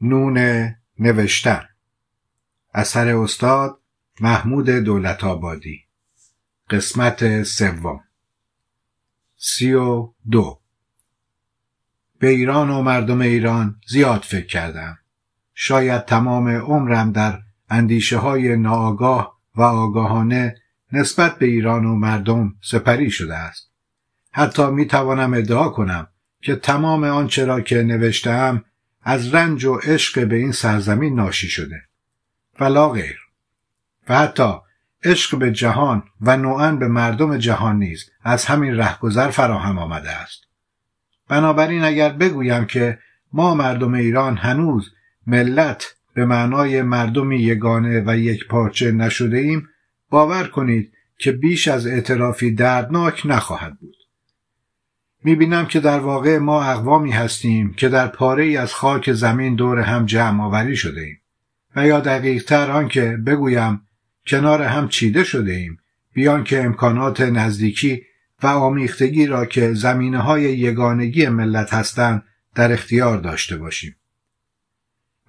نون نوشتن اثر استاد محمود دولت آبادی قسمت سوم سی و دو به ایران و مردم ایران زیاد فکر کردم شاید تمام عمرم در اندیشه های ناآگاه و آگاهانه نسبت به ایران و مردم سپری شده است حتی می توانم ادعا کنم که تمام آنچه را که نوشتم از رنج و عشق به این سرزمین ناشی شده و لا غیر و حتی عشق به جهان و نوعا به مردم جهان نیز از همین رهگذر فراهم آمده است بنابراین اگر بگویم که ما مردم ایران هنوز ملت به معنای مردمی یگانه و یک پارچه نشده ایم باور کنید که بیش از اعترافی دردناک نخواهد بود میبینم که در واقع ما اقوامی هستیم که در پاره ای از خاک زمین دور هم جمع آوری شده ایم و یا دقیق تر آنکه بگویم کنار هم چیده شده ایم بیان که امکانات نزدیکی و آمیختگی را که زمینه های یگانگی ملت هستند در اختیار داشته باشیم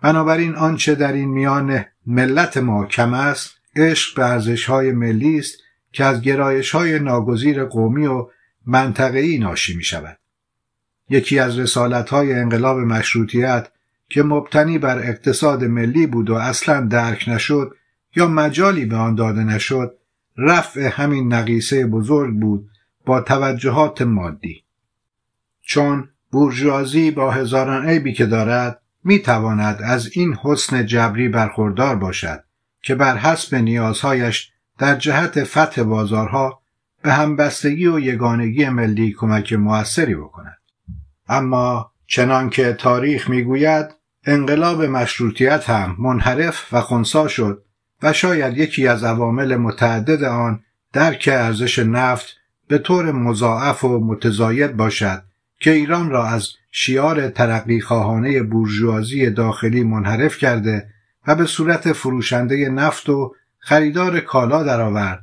بنابراین آنچه در این میان ملت ما کم است عشق به ارزش های ملی است که از گرایش های ناگزیر قومی و منطقه ای ناشی می شود. یکی از های انقلاب مشروطیت که مبتنی بر اقتصاد ملی بود و اصلا درک نشد یا مجالی به آن داده نشد رفع همین نقیصه بزرگ بود با توجهات مادی چون بورژوازی با هزاران عیبی که دارد می تواند از این حسن جبری برخوردار باشد که بر حسب نیازهایش در جهت فتح بازارها به همبستگی و یگانگی ملی کمک موثری بکند اما چنانکه تاریخ میگوید انقلاب مشروطیت هم منحرف و خونسا شد و شاید یکی از عوامل متعدد آن درک ارزش نفت به طور مضاعف و متزاید باشد که ایران را از شیار ترقی خواهانه بورژوازی داخلی منحرف کرده و به صورت فروشنده نفت و خریدار کالا درآورد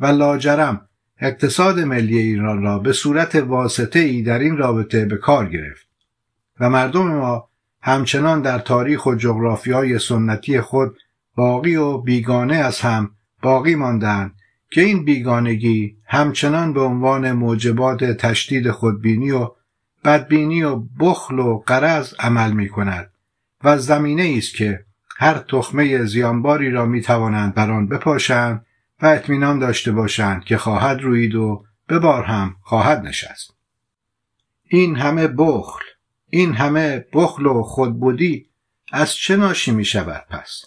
و لاجرم اقتصاد ملی ایران را به صورت واسطه ای در این رابطه به کار گرفت و مردم ما همچنان در تاریخ و های سنتی خود باقی و بیگانه از هم باقی ماندن که این بیگانگی همچنان به عنوان موجبات تشدید خودبینی و بدبینی و بخل و قرض عمل می کند و زمینه است که هر تخمه زیانباری را می توانند بر آن بپاشند و اطمینان داشته باشند که خواهد روید و به بار هم خواهد نشست این همه بخل این همه بخل و خودبودی از چه ناشی می شود پس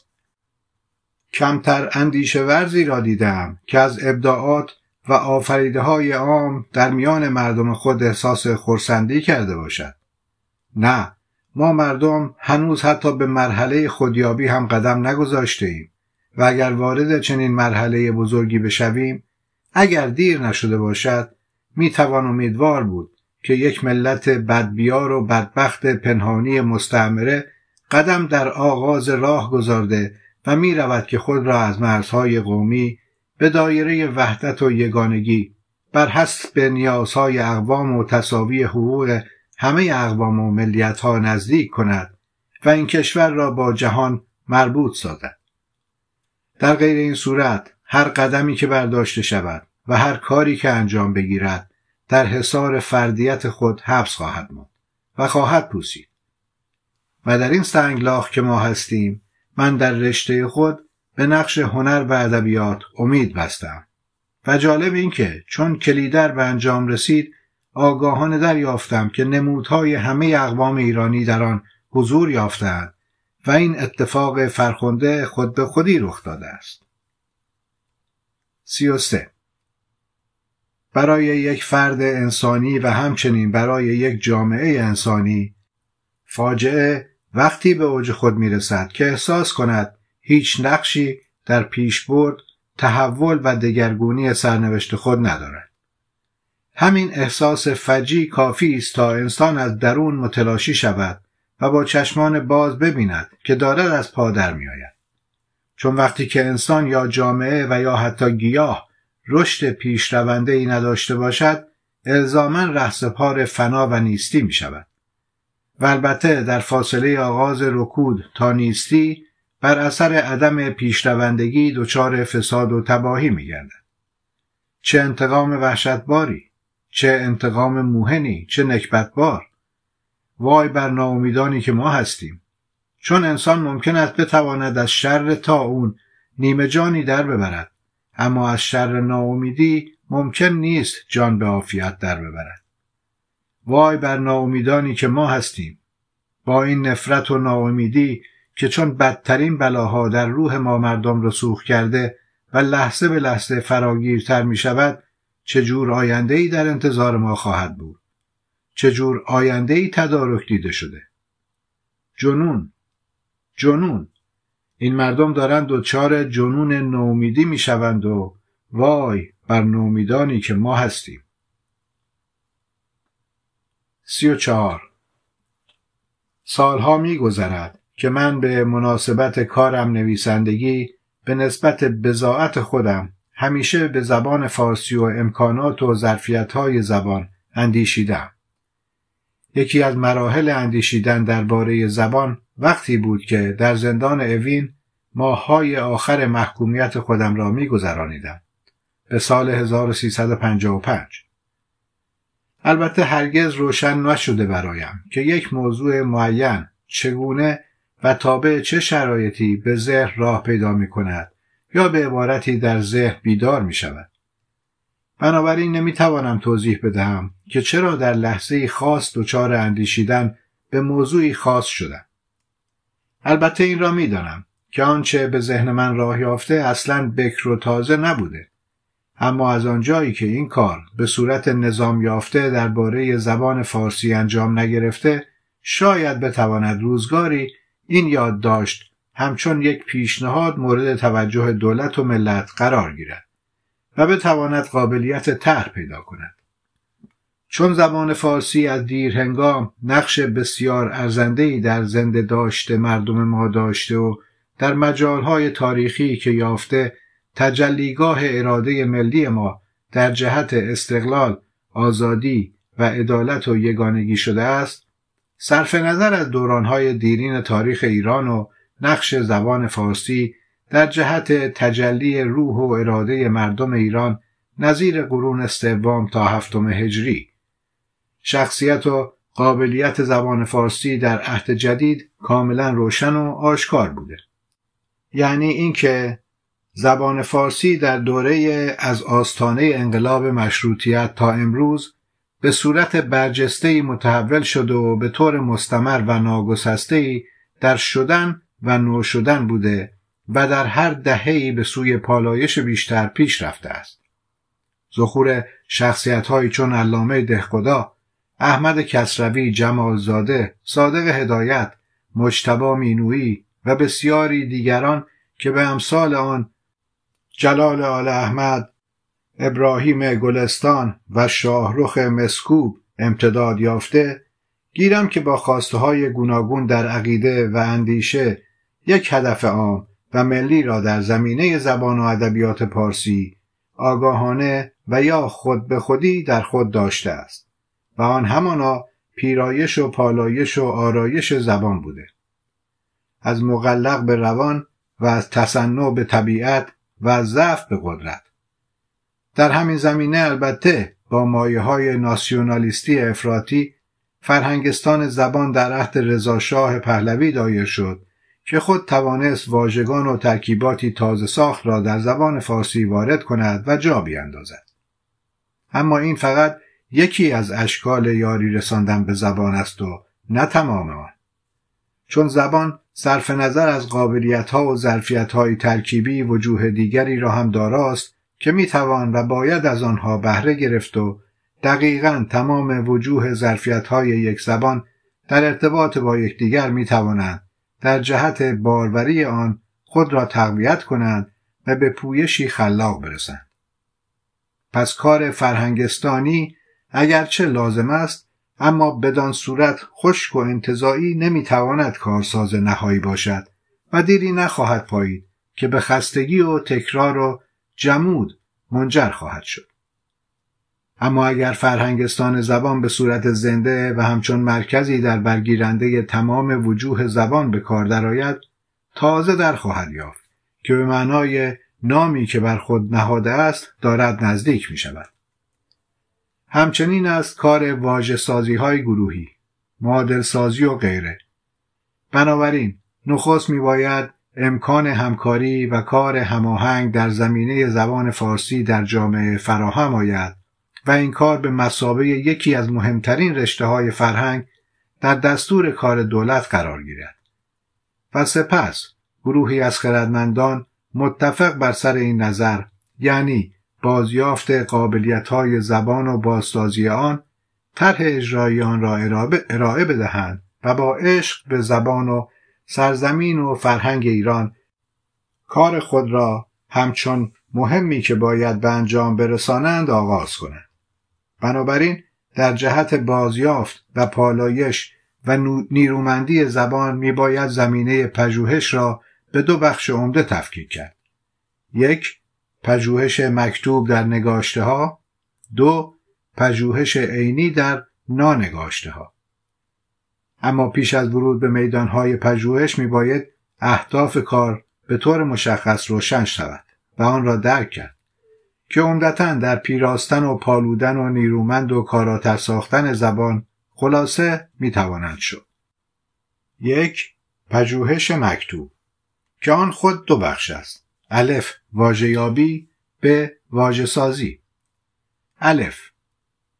کمتر اندیشه ورزی را دیدم که از ابداعات و آفریده های عام در میان مردم خود احساس خورسندی کرده باشد نه ما مردم هنوز حتی به مرحله خودیابی هم قدم نگذاشته ایم و اگر وارد چنین مرحله بزرگی بشویم اگر دیر نشده باشد می توان امیدوار بود که یک ملت بدبیار و بدبخت پنهانی مستعمره قدم در آغاز راه گذارده و می رود که خود را از مرزهای قومی به دایره وحدت و یگانگی بر حسب نیازهای اقوام و تصاوی حقوق همه اقوام و ملیتها نزدیک کند و این کشور را با جهان مربوط سازد در غیر این صورت هر قدمی که برداشته شود و هر کاری که انجام بگیرد در حصار فردیت خود حبس خواهد ماند و خواهد پوسید و در این سنگلاخ که ما هستیم من در رشته خود به نقش هنر و ادبیات امید بستم و جالب این که چون کلیدر به انجام رسید آگاهانه دریافتم که نمودهای همه اقوام ایرانی در آن حضور یافتند و این اتفاق فرخنده خود به خودی رخ داده است. 33 برای یک فرد انسانی و همچنین برای یک جامعه انسانی فاجعه وقتی به اوج خود می رسد که احساس کند هیچ نقشی در پیش برد تحول و دگرگونی سرنوشت خود ندارد. همین احساس فجی کافی است تا انسان از درون متلاشی شود و با چشمان باز ببیند که دارد از پادر میآید چون وقتی که انسان یا جامعه و یا حتی گیاه رشد رونده ای نداشته باشد الزاما رهسپار فنا و نیستی می شود و البته در فاصله آغاز رکود تا نیستی بر اثر عدم پیشروندگی دچار فساد و تباهی می چه انتقام وحشتباری چه انتقام موهنی چه نکبتبار وای بر ناامیدانی که ما هستیم چون انسان ممکن است بتواند از شر تا اون نیمه جانی در ببرد اما از شر ناامیدی ممکن نیست جان به عافیت در ببرد وای بر ناامیدانی که ما هستیم با این نفرت و ناامیدی که چون بدترین بلاها در روح ما مردم را سوخ کرده و لحظه به لحظه فراگیرتر می شود جور آینده ای در انتظار ما خواهد بود چجور آینده ای تدارک دیده شده جنون جنون این مردم دارند چار جنون نومیدی میشوند و وای بر نومیدانی که ما هستیم سی و چهار سالها میگذرد که من به مناسبت کارم نویسندگی به نسبت بزاعت خودم همیشه به زبان فارسی و امکانات و ظرفیت زبان اندیشیدم. یکی از مراحل اندیشیدن درباره زبان وقتی بود که در زندان اوین ماهای آخر محکومیت خودم را میگذرانیدم به سال 1355 البته هرگز روشن نشده برایم که یک موضوع معین چگونه و تابع چه شرایطی به ذهن راه پیدا می کند یا به عبارتی در ذهن بیدار می شود. بنابراین نمی توانم توضیح بدهم که چرا در لحظه خاص دچار اندیشیدن به موضوعی خاص شدم البته این را میدانم که آنچه به ذهن من راه یافته اصلا بکر و تازه نبوده اما از آنجایی که این کار به صورت نظام یافته درباره زبان فارسی انجام نگرفته شاید بتواند روزگاری این یادداشت همچون یک پیشنهاد مورد توجه دولت و ملت قرار گیرد و بتواند قابلیت طرح پیدا کند چون زبان فارسی از دیرهنگام نقش بسیار ارزندهای در زنده داشته مردم ما داشته و در مجالهای تاریخی که یافته تجلیگاه اراده ملی ما در جهت استقلال، آزادی و عدالت و یگانگی شده است صرف نظر از دورانهای دیرین تاریخ ایران و نقش زبان فارسی در جهت تجلی روح و اراده مردم ایران نظیر قرون سوم تا هفتم هجری شخصیت و قابلیت زبان فارسی در عهد جدید کاملا روشن و آشکار بوده یعنی اینکه زبان فارسی در دوره از آستانه انقلاب مشروطیت تا امروز به صورت برجسته متحول شده و به طور مستمر و ناگسسته در شدن و نو شدن بوده و در هر دههی به سوی پالایش بیشتر پیش رفته است. ظهور هایی چون علامه دهخدا احمد کسروی، جمالزاده، صادق هدایت، مجتبا مینویی و بسیاری دیگران که به امثال آن جلال آل احمد، ابراهیم گلستان و شاهرخ مسکوب امتداد یافته گیرم که با خواسته های گوناگون در عقیده و اندیشه یک هدف عام و ملی را در زمینه زبان و ادبیات پارسی آگاهانه و یا خود به خودی در خود داشته است. و آن همانا پیرایش و پالایش و آرایش زبان بوده از مغلق به روان و از تصنع به طبیعت و از ضعف به قدرت در همین زمینه البته با مایه های ناسیونالیستی افراطی فرهنگستان زبان در عهد رضاشاه پهلوی دایر شد که خود توانست واژگان و ترکیباتی تازه ساخت را در زبان فارسی وارد کند و جا بیاندازد اما این فقط یکی از اشکال یاری رساندن به زبان است و نه تمام آن چون زبان صرف نظر از قابلیت ها و ظرفیت های ترکیبی وجوه دیگری را هم داراست که می توان و باید از آنها بهره گرفت و دقیقا تمام وجوه ظرفیت های یک زبان در ارتباط با یکدیگر می توانند در جهت باروری آن خود را تقویت کنند و به پویشی خلاق برسند پس کار فرهنگستانی اگرچه لازم است اما بدان صورت خشک و انتظایی نمیتواند کارساز نهایی باشد و دیری نخواهد پایید که به خستگی و تکرار و جمود منجر خواهد شد اما اگر فرهنگستان زبان به صورت زنده و همچون مرکزی در برگیرنده تمام وجوه زبان به کار درآید تازه در خواهد یافت که به معنای نامی که بر خود نهاده است دارد نزدیک می شود همچنین است کار واجه سازی های گروهی معادل سازی و غیره بنابراین نخست میباید امکان همکاری و کار هماهنگ در زمینه زبان فارسی در جامعه فراهم آید و این کار به مسابه یکی از مهمترین رشته های فرهنگ در دستور کار دولت قرار گیرد و سپس گروهی از خردمندان متفق بر سر این نظر یعنی بازیافت قابلیت‌های زبان و بازسازی آن طرح اجرایی را ارائه بدهند و با عشق به زبان و سرزمین و فرهنگ ایران کار خود را همچون مهمی که باید به انجام برسانند آغاز کنند بنابراین در جهت بازیافت و پالایش و نیرومندی زبان باید زمینه پژوهش را به دو بخش عمده تفکیک کرد یک پژوهش مکتوب در نگاشته ها دو پژوهش عینی در نانگاشته ها اما پیش از ورود به میدانهای پژوهش میباید اهداف کار به طور مشخص روشن شود و آن را درک کرد که عمدتا در پیراستن و پالودن و نیرومند و کاراتر ساختن زبان خلاصه می توانند شد یک پژوهش مکتوب که آن خود دو بخش است الف یابی به واژه الف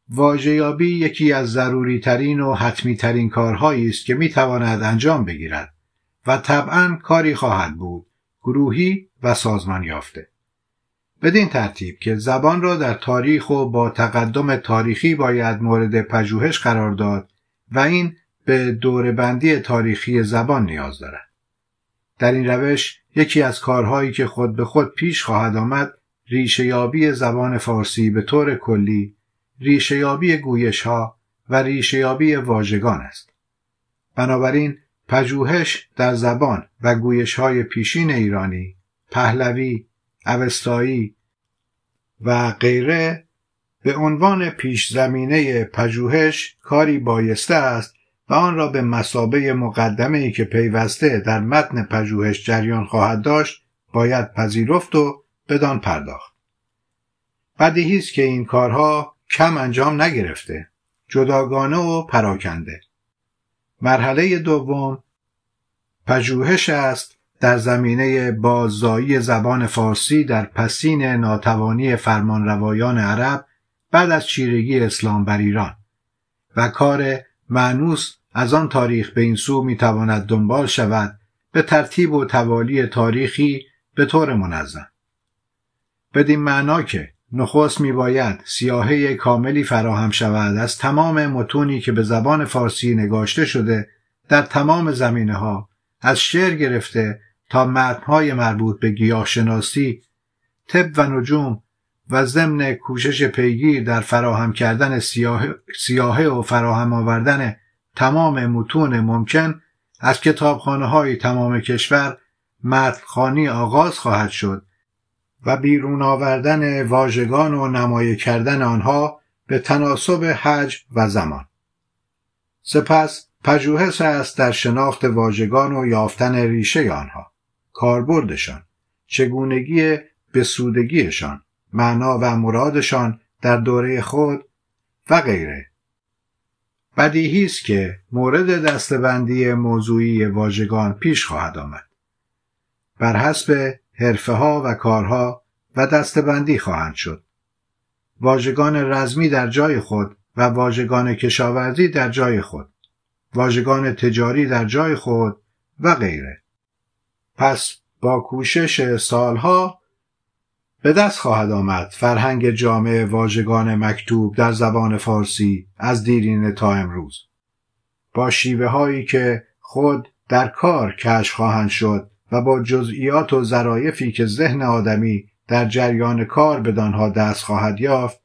واژهیابی یکی از ضروری ترین و حتمی ترین کارهایی است که می تواند انجام بگیرد و طبعا کاری خواهد بود گروهی و سازمان یافته بدین ترتیب که زبان را در تاریخ و با تقدم تاریخی باید مورد پژوهش قرار داد و این به دوربندی تاریخی زبان نیاز دارد در این روش یکی از کارهایی که خود به خود پیش خواهد آمد یابی زبان فارسی به طور کلی یابی گویش ها و یابی واژگان است بنابراین پژوهش در زبان و گویش های پیشین ایرانی پهلوی اوستایی و غیره به عنوان پیش زمینه پژوهش کاری بایسته است و آن را به مسابه مقدمه ای که پیوسته در متن پژوهش جریان خواهد داشت باید پذیرفت و بدان پرداخت بدیهی است که این کارها کم انجام نگرفته جداگانه و پراکنده مرحله دوم پژوهش است در زمینه بازایی زبان فارسی در پسین ناتوانی فرمانروایان عرب بعد از چیرگی اسلام بر ایران و کار معنوس از آن تاریخ به این سو می دنبال شود به ترتیب و توالی تاریخی به طور منظم بدین معنا که نخست میباید سیاهه کاملی فراهم شود از تمام متونی که به زبان فارسی نگاشته شده در تمام زمینه ها از شعر گرفته تا متنهای مربوط به گیاه شناسی طب و نجوم و ضمن کوشش پیگیر در فراهم کردن سیاهه, و فراهم آوردن تمام متون ممکن از کتابخانه های تمام کشور متنخوانی آغاز خواهد شد و بیرون آوردن واژگان و نمایه کردن آنها به تناسب حج و زمان سپس پژوهش است در شناخت واژگان و یافتن ریشه آنها کاربردشان چگونگی بسودگیشان معنا و مرادشان در دوره خود و غیره بدیهی است که مورد دستبندی موضوعی واژگان پیش خواهد آمد بر حسب حرفه ها و کارها و دستبندی خواهند شد واژگان رزمی در جای خود و واژگان کشاورزی در جای خود واژگان تجاری در جای خود و غیره پس با کوشش سالها به دست خواهد آمد فرهنگ جامعه واژگان مکتوب در زبان فارسی از دیرینه تا امروز با شیوه هایی که خود در کار کش خواهند شد و با جزئیات و ظرایفی که ذهن آدمی در جریان کار بدانها دست خواهد یافت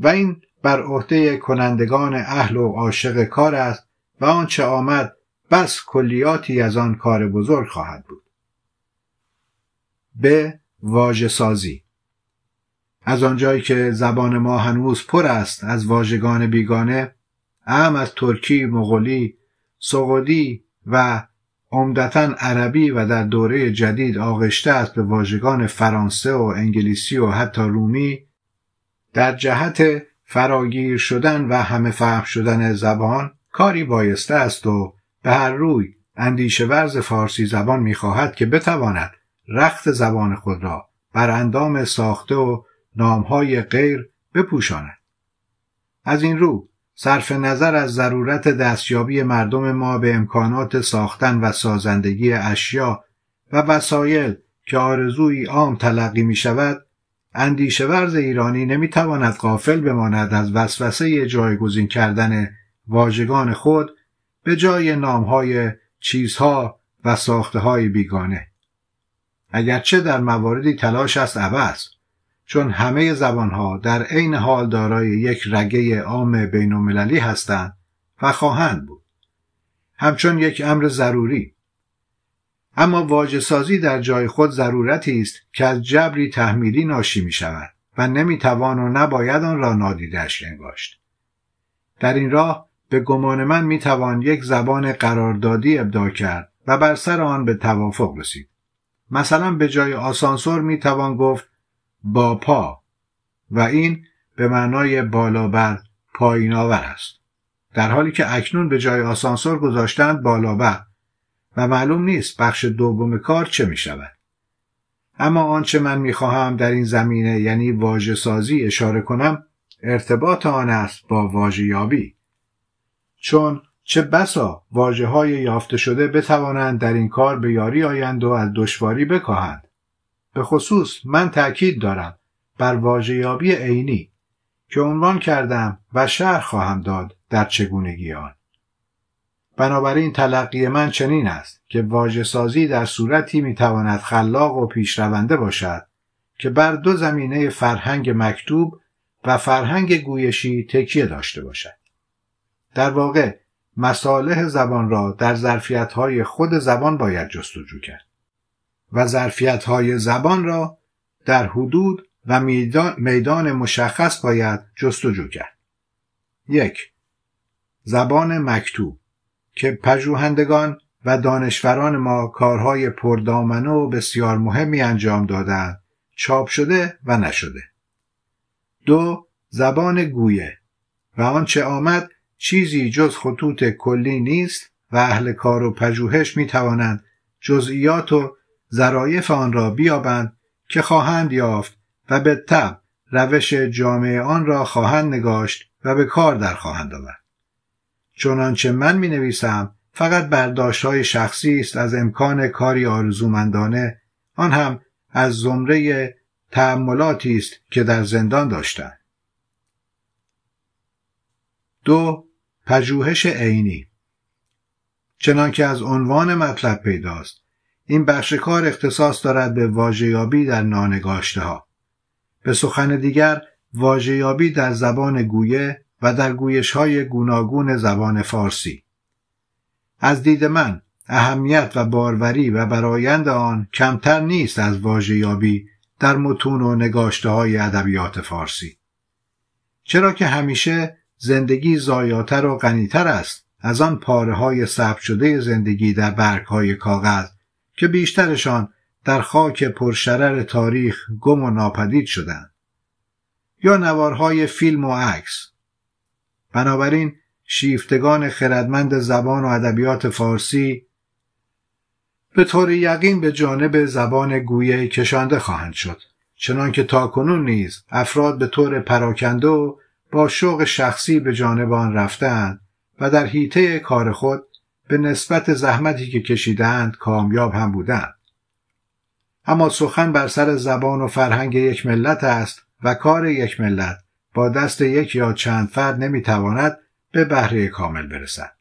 و این بر عهده کنندگان اهل و عاشق کار است و آنچه آمد بس کلیاتی از آن کار بزرگ خواهد بود به واژه سازی از آنجایی که زبان ما هنوز پر است از واژگان بیگانه هم از ترکی، مغولی، سعودی و عمدتا عربی و در دوره جدید آغشته است به واژگان فرانسه و انگلیسی و حتی رومی در جهت فراگیر شدن و همه فهم شدن زبان کاری بایسته است و به هر روی اندیشه ورز فارسی زبان میخواهد که بتواند رخت زبان خود را بر اندام ساخته و نامهای غیر بپوشاند از این رو صرف نظر از ضرورت دستیابی مردم ما به امکانات ساختن و سازندگی اشیا و وسایل که آرزویی عام تلقی می شود اندیشه ورز ایرانی نمی تواند غافل بماند از وسوسه جایگزین کردن واژگان خود به جای نامهای چیزها و ساخته های بیگانه اگرچه در مواردی تلاش است عوض چون همه زبانها در عین حال دارای یک رگه عام بین هستند و خواهند بود همچون یک امر ضروری اما واجه در جای خود ضرورتی است که از جبری تحمیلی ناشی می شود و نمی توان و نباید آن را نادیدش انگاشت در این راه به گمان من می توان یک زبان قراردادی ابدا کرد و بر سر آن به توافق رسید مثلا به جای آسانسور می توان گفت با پا و این به معنای بالا بر پایین آور است در حالی که اکنون به جای آسانسور گذاشتند بالا بر و معلوم نیست بخش دوم کار چه می شود اما آنچه من می خواهم در این زمینه یعنی واجه سازی اشاره کنم ارتباط آن است با واجه یابی چون چه بسا واجه های یافته شده بتوانند در این کار به یاری آیند و از دشواری بکاهند به خصوص من تأکید دارم بر واژهیابی عینی که عنوان کردم و شرح خواهم داد در چگونگی آن بنابراین تلقی من چنین است که واجه سازی در صورتی میتواند خلاق و پیشرونده باشد که بر دو زمینه فرهنگ مکتوب و فرهنگ گویشی تکیه داشته باشد در واقع مصالح زبان را در ظرفیتهای خود زبان باید جستجو کرد و ظرفیت های زبان را در حدود و میدان مشخص باید جستجو کرد. یک زبان مکتوب که پژوهندگان و دانشوران ما کارهای پردامنه و بسیار مهمی انجام دادند چاپ شده و نشده دو زبان گویه و آنچه آمد چیزی جز خطوط کلی نیست و اهل کار و پژوهش می توانند جزئیات و ظرایف آن را بیابند که خواهند یافت و به تب روش جامعه آن را خواهند نگاشت و به کار در خواهند آورد چنانچه من می نویسم فقط برداشت های شخصی است از امکان کاری آرزومندانه آن هم از زمره تعملاتی است که در زندان داشتند دو پژوهش عینی چنانکه از عنوان مطلب پیداست این بخش کار اختصاص دارد به واژهیابی در نانگاشته ها. به سخن دیگر واژهیابی در زبان گویه و در گویش های گوناگون زبان فارسی. از دید من اهمیت و باروری و برایند آن کمتر نیست از واژهیابی در متون و نگاشته های ادبیات فارسی. چرا که همیشه زندگی زایاتر و غنیتر است از آن پاره های شده زندگی در برگ های کاغذ که بیشترشان در خاک پرشرر تاریخ گم و ناپدید شدند یا نوارهای فیلم و عکس بنابراین شیفتگان خردمند زبان و ادبیات فارسی به طور یقین به جانب زبان گویه کشانده خواهند شد چنانکه تاکنون نیز افراد به طور پراکنده با شوق شخصی به جانب آن رفتند و در حیطه کار خود به نسبت زحمتی که کشیدند کامیاب هم بودند اما سخن بر سر زبان و فرهنگ یک ملت است و کار یک ملت با دست یک یا چند فرد نمیتواند به بهره کامل برسد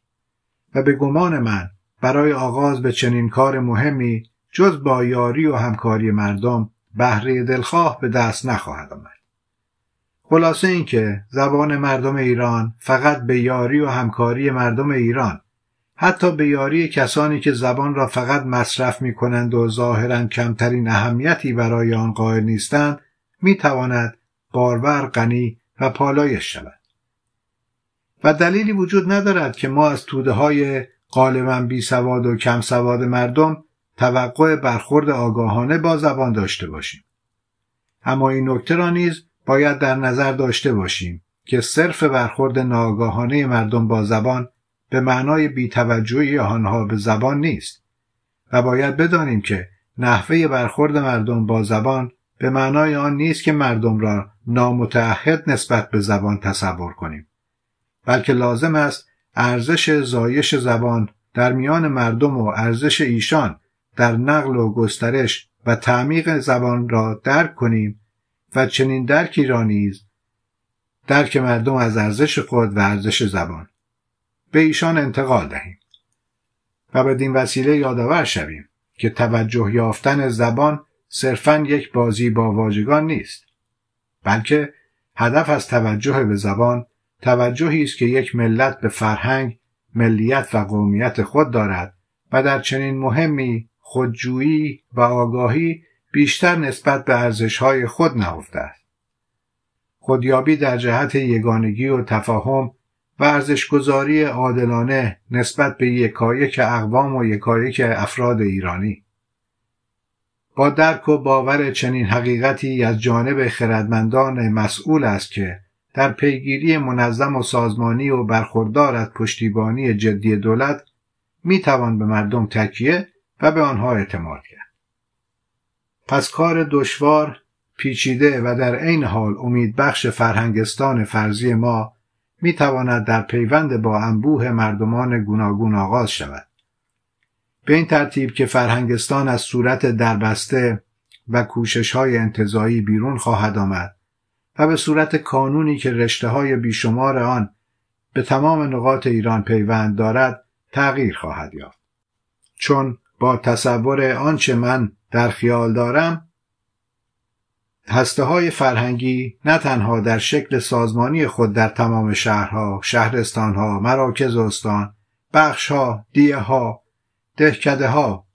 و به گمان من برای آغاز به چنین کار مهمی جز با یاری و همکاری مردم بهره دلخواه به دست نخواهد آمد خلاصه اینکه زبان مردم ایران فقط به یاری و همکاری مردم ایران حتی به یاری کسانی که زبان را فقط مصرف می کنند و ظاهرا کمترین اهمیتی برای آن قائل نیستند می تواند بارور غنی و پالایش شود و دلیلی وجود ندارد که ما از توده های غالبا بی سواد و کم سواد مردم توقع برخورد آگاهانه با زبان داشته باشیم اما این نکته را نیز باید در نظر داشته باشیم که صرف برخورد ناآگاهانه مردم با زبان به معنای بیتوجهی آنها به زبان نیست و باید بدانیم که نحوه برخورد مردم با زبان به معنای آن نیست که مردم را نامتعهد نسبت به زبان تصور کنیم بلکه لازم است ارزش زایش زبان در میان مردم و ارزش ایشان در نقل و گسترش و تعمیق زبان را درک کنیم و چنین درکی را نیز درک مردم از ارزش خود و ارزش زبان به ایشان انتقال دهیم و بدین وسیله یادآور شویم که توجه یافتن زبان صرفا یک بازی با واژگان نیست بلکه هدف از توجه به زبان توجهی است که یک ملت به فرهنگ ملیت و قومیت خود دارد و در چنین مهمی خودجویی و آگاهی بیشتر نسبت به ارزشهای خود نهفته است خودیابی در جهت یگانگی و تفاهم ارزشگذاری عادلانه نسبت به یکایک اقوام و یکایک افراد ایرانی با درک و باور چنین حقیقتی از جانب خردمندان مسئول است که در پیگیری منظم و سازمانی و برخوردار از پشتیبانی جدی دولت می توان به مردم تکیه و به آنها اعتماد کرد. پس کار دشوار، پیچیده و در عین حال امیدبخش فرهنگستان فرضی ما می تواند در پیوند با انبوه مردمان گوناگون آغاز شود به این ترتیب که فرهنگستان از صورت دربسته و کوشش های انتظایی بیرون خواهد آمد و به صورت کانونی که رشته های بیشمار آن به تمام نقاط ایران پیوند دارد تغییر خواهد یافت چون با تصور آنچه من در خیال دارم هسته های فرهنگی نه تنها در شکل سازمانی خود در تمام شهرها، شهرستانها، مراکز استان، بخشها، دیه ها، دهکده ها،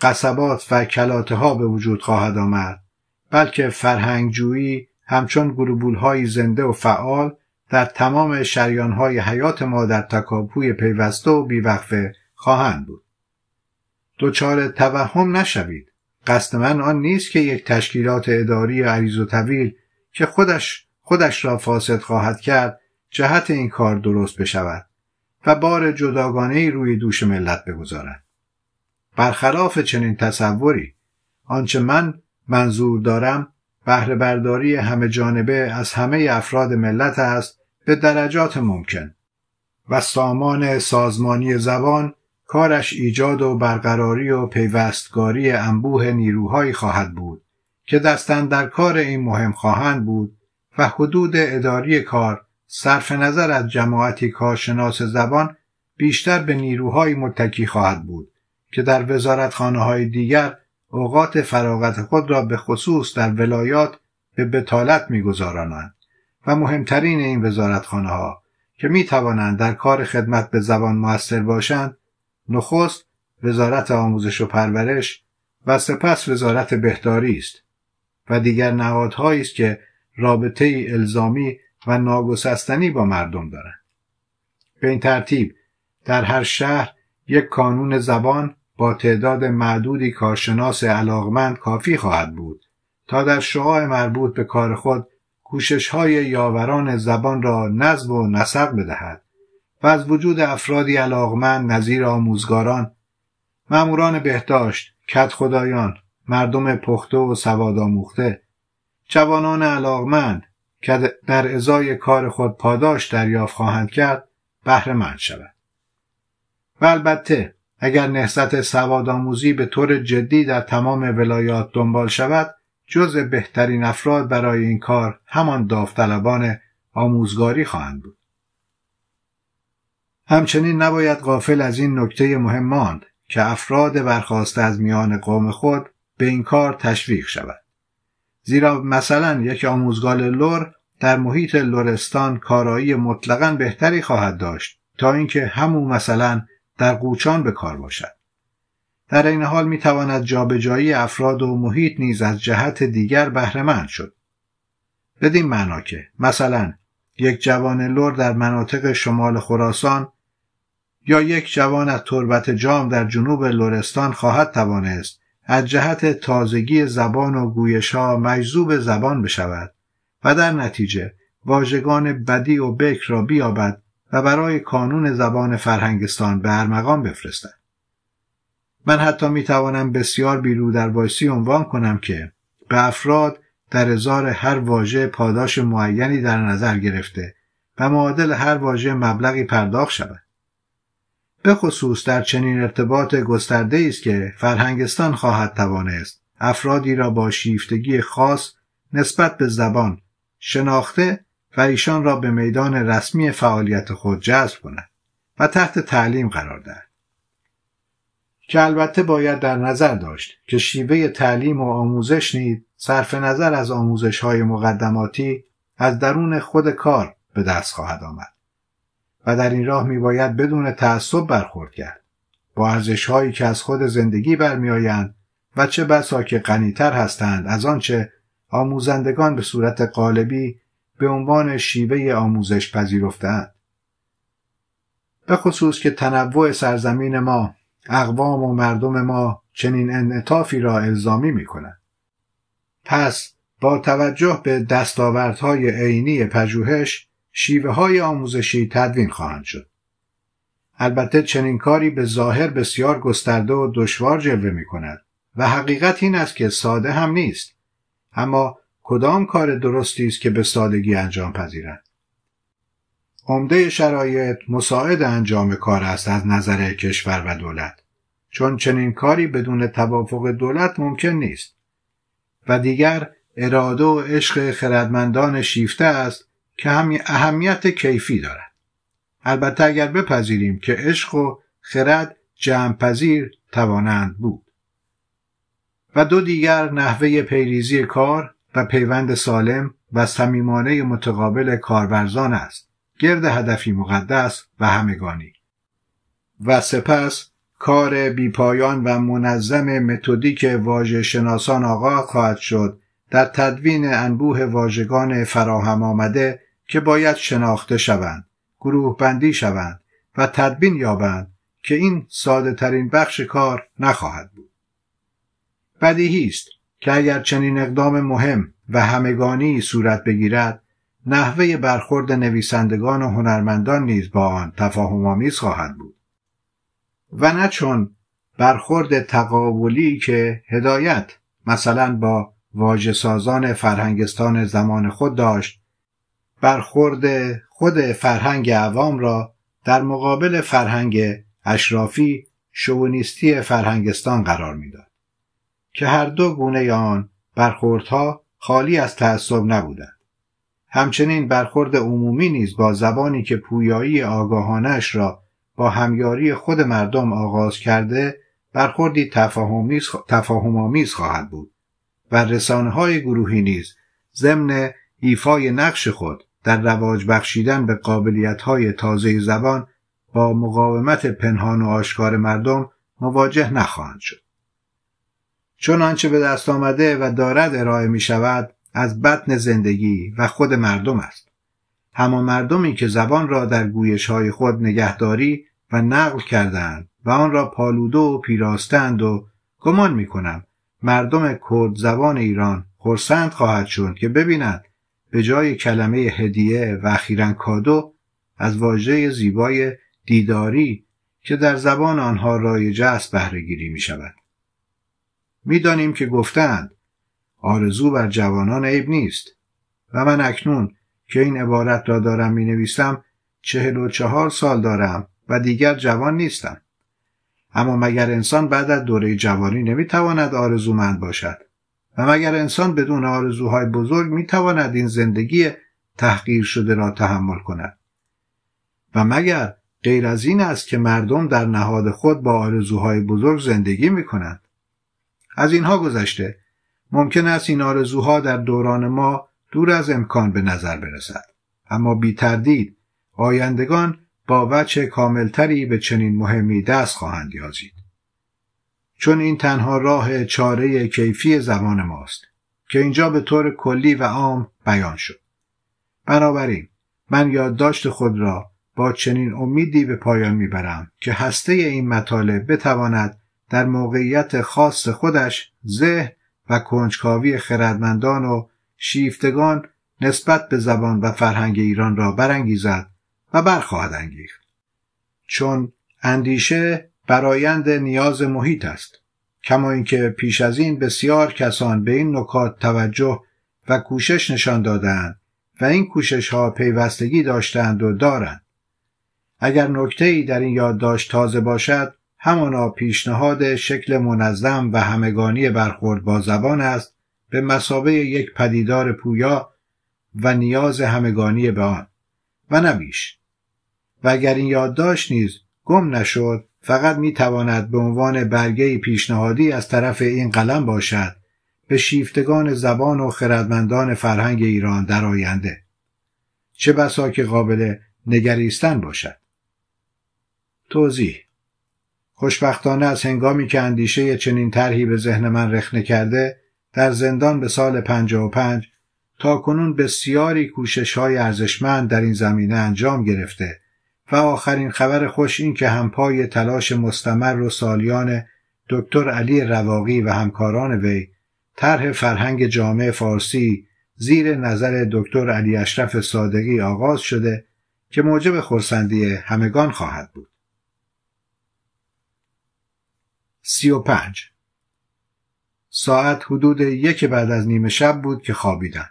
قصبات و کلاته ها به وجود خواهد آمد بلکه فرهنگجویی همچون های زنده و فعال در تمام شریان های حیات ما در تکاپوی پیوسته و بیوقفه خواهند بود. دچار توهم نشوید قصد من آن نیست که یک تشکیلات اداری عریض و طویل که خودش خودش را فاسد خواهد کرد جهت این کار درست بشود و بار جداگانه روی دوش ملت بگذارد برخلاف چنین تصوری آنچه من منظور دارم بهره برداری همه جانبه از همه افراد ملت است به درجات ممکن و سامان سازمانی زبان کارش ایجاد و برقراری و پیوستگاری انبوه نیروهایی خواهد بود که دستن در کار این مهم خواهند بود و حدود اداری کار صرف نظر از جماعتی کارشناس زبان بیشتر به نیروهای متکی خواهد بود که در وزارتخانه های دیگر اوقات فراغت خود را به خصوص در ولایات به بتالت میگذرانند و مهمترین این وزارتخانه ها که می توانند در کار خدمت به زبان موثر باشند نخست وزارت آموزش و پرورش و سپس وزارت بهداری است و دیگر نهادهایی است که رابطه ای الزامی و ناگسستنی با مردم دارند به این ترتیب در هر شهر یک کانون زبان با تعداد معدودی کارشناس علاقمند کافی خواهد بود تا در شعاع مربوط به کار خود کوشش های یاوران زبان را نظم و نسق بدهد و از وجود افرادی علاقمند نظیر آموزگاران ماموران بهداشت کت خدایان مردم پخته و سواد آموخته جوانان علاقمند که در ازای کار خود پاداش دریافت خواهند کرد بهره مند شود و البته اگر نهضت سواد آموزی به طور جدی در تمام ولایات دنبال شود جز بهترین افراد برای این کار همان داوطلبان آموزگاری خواهند بود همچنین نباید غافل از این نکته مهم ماند که افراد برخواسته از میان قوم خود به این کار تشویق شود زیرا مثلا یک آموزگار لور در محیط لورستان کارایی مطلقا بهتری خواهد داشت تا اینکه همو مثلا در قوچان به کار باشد در این حال می تواند جابجایی افراد و محیط نیز از جهت دیگر بهرهمند شد بدین معنا که مثلا یک جوان لور در مناطق شمال خراسان یا یک جوان از تربت جام در جنوب لرستان خواهد توانست از جهت تازگی زبان و گویش ها مجذوب زبان بشود و در نتیجه واژگان بدی و بکر را بیابد و برای کانون زبان فرهنگستان به ارمغان بفرستد من حتی می توانم بسیار بیرو در وایسی عنوان کنم که به افراد در ازار هر واژه پاداش معینی در نظر گرفته و معادل هر واژه مبلغی پرداخت شود به خصوص در چنین ارتباط گسترده است که فرهنگستان خواهد توانست افرادی را با شیفتگی خاص نسبت به زبان شناخته و ایشان را به میدان رسمی فعالیت خود جذب کند و تحت تعلیم قرار دهد که البته باید در نظر داشت که شیوه تعلیم و آموزش نید صرف نظر از آموزش های مقدماتی از درون خود کار به دست خواهد آمد و در این راه میباید بدون تعصب برخورد کرد با ارزش هایی که از خود زندگی برمیآیند و چه بسا که غنیتر هستند از آنچه آموزندگان به صورت قالبی به عنوان شیوه آموزش پذیرفتند. به خصوص که تنوع سرزمین ما اقوام و مردم ما چنین انعطافی را الزامی می کنند. پس با توجه به دستاوردهای عینی پژوهش شیوه های آموزشی تدوین خواهند شد. البته چنین کاری به ظاهر بسیار گسترده و دشوار جلوه می کند و حقیقت این است که ساده هم نیست. اما کدام کار درستی است که به سادگی انجام پذیرند؟ عمده شرایط مساعد انجام کار است از نظر کشور و دولت چون چنین کاری بدون توافق دولت ممکن نیست و دیگر اراده و عشق خردمندان شیفته است که هم اهمیت کیفی دارد البته اگر بپذیریم که عشق و خرد پذیر توانند بود و دو دیگر نحوه پیریزی کار و پیوند سالم و صمیمانه متقابل کارورزان است گرد هدفی مقدس و همگانی و سپس کار بیپایان و منظم متودیک واجه شناسان آقا خواهد شد در تدوین انبوه واژگان فراهم آمده که باید شناخته شوند گروه بندی شوند و تدبین یابند که این ساده ترین بخش کار نخواهد بود بدیهی است که اگر چنین اقدام مهم و همگانی صورت بگیرد نحوه برخورد نویسندگان و هنرمندان نیز با آن تفاهم آمیز خواهد بود و نه چون برخورد تقابلی که هدایت مثلا با واجه سازان فرهنگستان زمان خود داشت برخورد خود فرهنگ عوام را در مقابل فرهنگ اشرافی شوونیستی فرهنگستان قرار میداد که هر دو گونه آن برخوردها خالی از تعصب نبودند همچنین برخورد عمومی نیز با زبانی که پویایی آگاهانش را با همیاری خود مردم آغاز کرده برخوردی تفاهم آمیز خواهد بود و رسانه های گروهی نیز ضمن ایفای نقش خود در رواج بخشیدن به های تازه زبان با مقاومت پنهان و آشکار مردم مواجه نخواهند شد. چون آنچه به دست آمده و دارد ارائه می شود از بطن زندگی و خود مردم است. همان مردمی که زبان را در گویش های خود نگهداری و نقل کردن و آن را پالوده و پیراستند و گمان می مردم کرد زبان ایران خورسند خواهد شد که ببینند به جای کلمه هدیه و اخیرا کادو از واژه زیبای دیداری که در زبان آنها رایج است بهرهگیری می شود. میدانیم که گفتند آرزو بر جوانان عیب نیست و من اکنون که این عبارت را دارم می نویسم چهل و چهار سال دارم و دیگر جوان نیستم اما مگر انسان بعد از دوره جوانی نمی تواند آرزومند باشد و مگر انسان بدون آرزوهای بزرگ میتواند این زندگی تحقیر شده را تحمل کند و مگر غیر از این است که مردم در نهاد خود با آرزوهای بزرگ زندگی می کنند. از اینها گذشته ممکن است این آرزوها در دوران ما دور از امکان به نظر برسد اما بی تردید آیندگان با وجه کاملتری به چنین مهمی دست خواهند یازید چون این تنها راه چاره کیفی زبان ماست که اینجا به طور کلی و عام بیان شد بنابراین من یادداشت خود را با چنین امیدی به پایان میبرم که هسته این مطالب بتواند در موقعیت خاص خودش ذهن و کنجکاوی خردمندان و شیفتگان نسبت به زبان و فرهنگ ایران را برانگیزد و برخواهد انگیخت چون اندیشه برایند نیاز محیط است کما اینکه پیش از این بسیار کسان به این نکات توجه و کوشش نشان دادن و این کوشش ها پیوستگی داشتند و دارند اگر نکته ای در این یادداشت تازه باشد همانا پیشنهاد شکل منظم و همگانی برخورد با زبان است به مسابه یک پدیدار پویا و نیاز همگانی به آن و نبیش و اگر این یادداشت نیز گم نشد فقط می تواند به عنوان برگه پیشنهادی از طرف این قلم باشد به شیفتگان زبان و خردمندان فرهنگ ایران در آینده چه بسا که قابل نگریستن باشد توضیح خوشبختانه از هنگامی که اندیشه چنین طرحی به ذهن من رخنه کرده در زندان به سال 55 تا کنون بسیاری کوشش های ارزشمند در این زمینه انجام گرفته و آخرین خبر خوش این که همپای تلاش مستمر و سالیان دکتر علی رواقی و همکاران وی طرح فرهنگ جامعه فارسی زیر نظر دکتر علی اشرف صادقی آغاز شده که موجب خورسندی همگان خواهد بود. سی و پنج ساعت حدود یک بعد از نیمه شب بود که خوابیدم.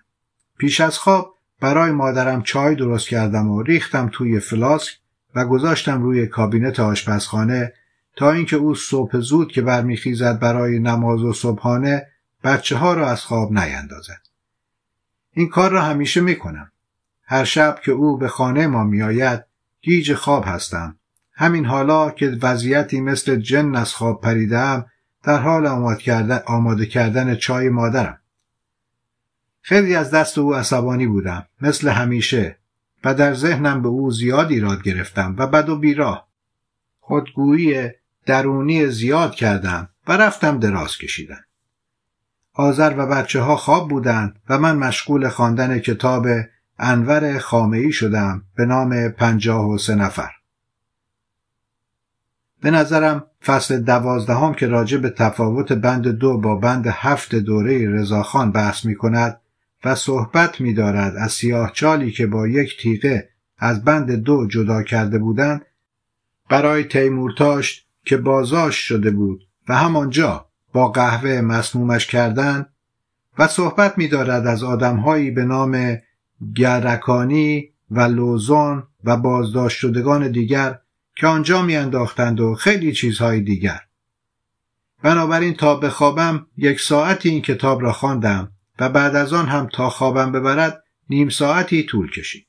پیش از خواب برای مادرم چای درست کردم و ریختم توی فلاسک و گذاشتم روی کابینت آشپزخانه تا اینکه او صبح زود که برمیخیزد برای نماز و صبحانه بچه ها را از خواب نیندازد این کار را همیشه میکنم هر شب که او به خانه ما میآید گیج خواب هستم همین حالا که وضعیتی مثل جن از خواب پریدم در حال آماده کردن, آماده کردن چای مادرم خیلی از دست او عصبانی بودم مثل همیشه و در ذهنم به او زیاد ایراد گرفتم و بد و بیراه خودگویی درونی زیاد کردم و رفتم دراز کشیدم آذر و بچه ها خواب بودند و من مشغول خواندن کتاب انور خامعی شدم به نام پنجاه و سه نفر به نظرم فصل دوازدهم که راجع به تفاوت بند دو با بند هفت دوره رضاخان بحث می کند و صحبت می دارد از چالی که با یک تیغه از بند دو جدا کرده بودند برای تیمورتاش که بازاش شده بود و همانجا با قهوه مسمومش کردن و صحبت می دارد از آدمهایی به نام گرکانی و لوزون و بازداشت شدگان دیگر که آنجا انداختند و خیلی چیزهای دیگر بنابراین تا بخوابم یک ساعتی این کتاب را خواندم و بعد از آن هم تا خوابم ببرد نیم ساعتی طول کشید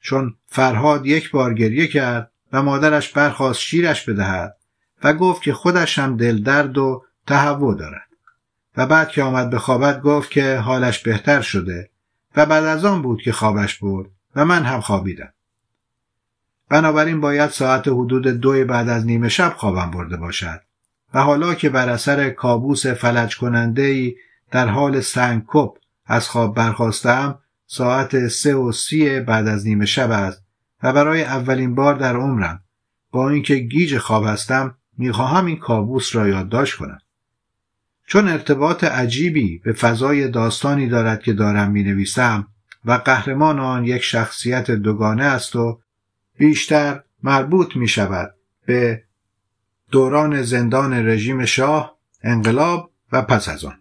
چون فرهاد یک بار گریه کرد و مادرش برخواست شیرش بدهد و گفت که خودش هم دل درد و تهوع دارد و بعد که آمد به خوابت گفت که حالش بهتر شده و بعد از آن بود که خوابش برد و من هم خوابیدم بنابراین باید ساعت حدود دو بعد از نیمه شب خوابم برده باشد و حالا که بر اثر کابوس فلج کننده ای در حال سنگکپ از خواب برخواستم ساعت سه و سی بعد از نیمه شب است و برای اولین بار در عمرم با اینکه گیج خواب هستم میخواهم این کابوس را یادداشت کنم چون ارتباط عجیبی به فضای داستانی دارد که دارم می نویسم و قهرمان آن یک شخصیت دوگانه است و بیشتر مربوط می شود به دوران زندان رژیم شاه، انقلاب و پس از آن.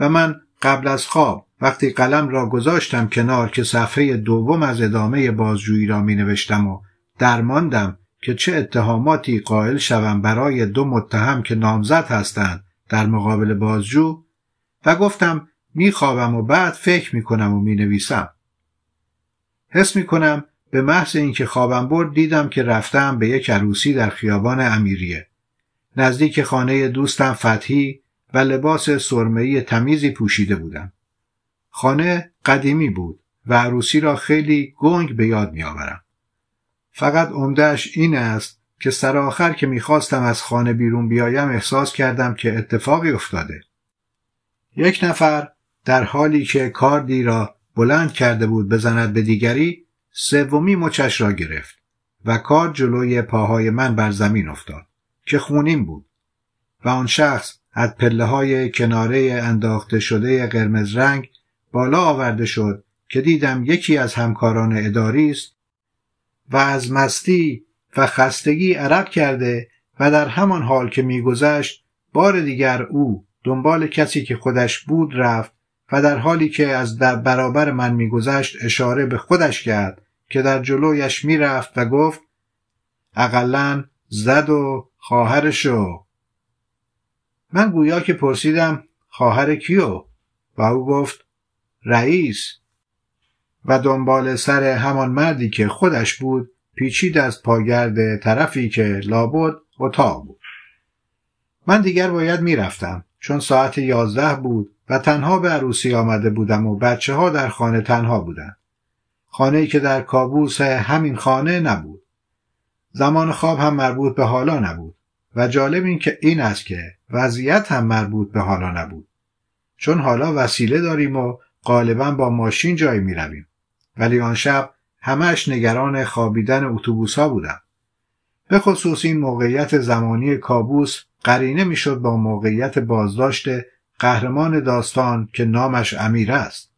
و من قبل از خواب وقتی قلم را گذاشتم کنار که صفحه دوم از ادامه بازجویی را می نوشتم و درماندم که چه اتهاماتی قائل شوم برای دو متهم که نامزد هستند در مقابل بازجو و گفتم خوابم و بعد فکر میکنم و مینویسم حس میکنم به محض اینکه خوابم برد دیدم که رفتم به یک عروسی در خیابان امیریه نزدیک خانه دوستم فتحی و لباس سرمهی تمیزی پوشیده بودم. خانه قدیمی بود و عروسی را خیلی گنگ به یاد میآورم. فقط عمدهش این است که سرآخر که میخواستم از خانه بیرون بیایم احساس کردم که اتفاقی افتاده. یک نفر در حالی که کاردی را بلند کرده بود بزند به دیگری سومی مچش را گرفت و کار جلوی پاهای من بر زمین افتاد که خونین بود و آن شخص از پله های کناره انداخته شده قرمز رنگ بالا آورده شد که دیدم یکی از همکاران اداری است و از مستی و خستگی عرب کرده و در همان حال که میگذشت بار دیگر او دنبال کسی که خودش بود رفت و در حالی که از در برابر من میگذشت اشاره به خودش کرد که در جلویش میرفت و گفت اقلا زد و خواهرشو من گویا که پرسیدم خواهر کیو و او گفت رئیس و دنبال سر همان مردی که خودش بود پیچید از پاگرد طرفی که لابد اتاق بود من دیگر باید میرفتم چون ساعت یازده بود و تنها به عروسی آمده بودم و بچه ها در خانه تنها بودند خانه که در کابوس همین خانه نبود زمان خواب هم مربوط به حالا نبود و جالب این که این است که وضعیت هم مربوط به حالا نبود چون حالا وسیله داریم و غالبا با ماشین جایی می رویم. ولی آن شب همش نگران خوابیدن اتوبوس ها بودم به خصوص این موقعیت زمانی کابوس قرینه میشد با موقعیت بازداشت قهرمان داستان که نامش امیر است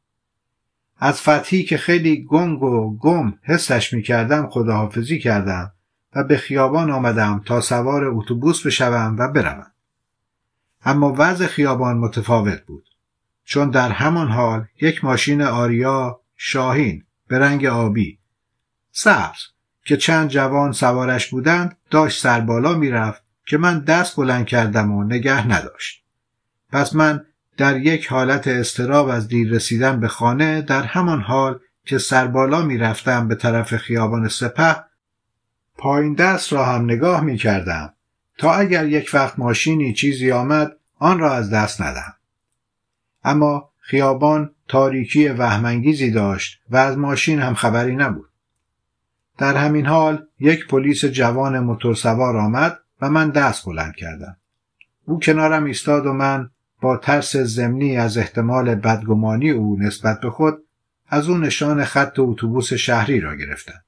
از فتحی که خیلی گنگ و گم حسش میکردم خداحافظی کردم و به خیابان آمدم تا سوار اتوبوس بشوم و بروم اما وضع خیابان متفاوت بود چون در همان حال یک ماشین آریا شاهین به رنگ آبی سبز که چند جوان سوارش بودند داشت سر بالا میرفت که من دست بلند کردم و نگه نداشت پس من در یک حالت استراب از دیر رسیدن به خانه در همان حال که سربالا می رفتم به طرف خیابان سپه پایین دست را هم نگاه می کردم تا اگر یک وقت ماشینی چیزی آمد آن را از دست ندهم اما خیابان تاریکی وهمانگیزی داشت و از ماشین هم خبری نبود در همین حال یک پلیس جوان موتورسوار آمد و من دست بلند کردم او کنارم ایستاد و من با ترس زمینی از احتمال بدگمانی او نسبت به خود از او نشان خط اتوبوس شهری را گرفتم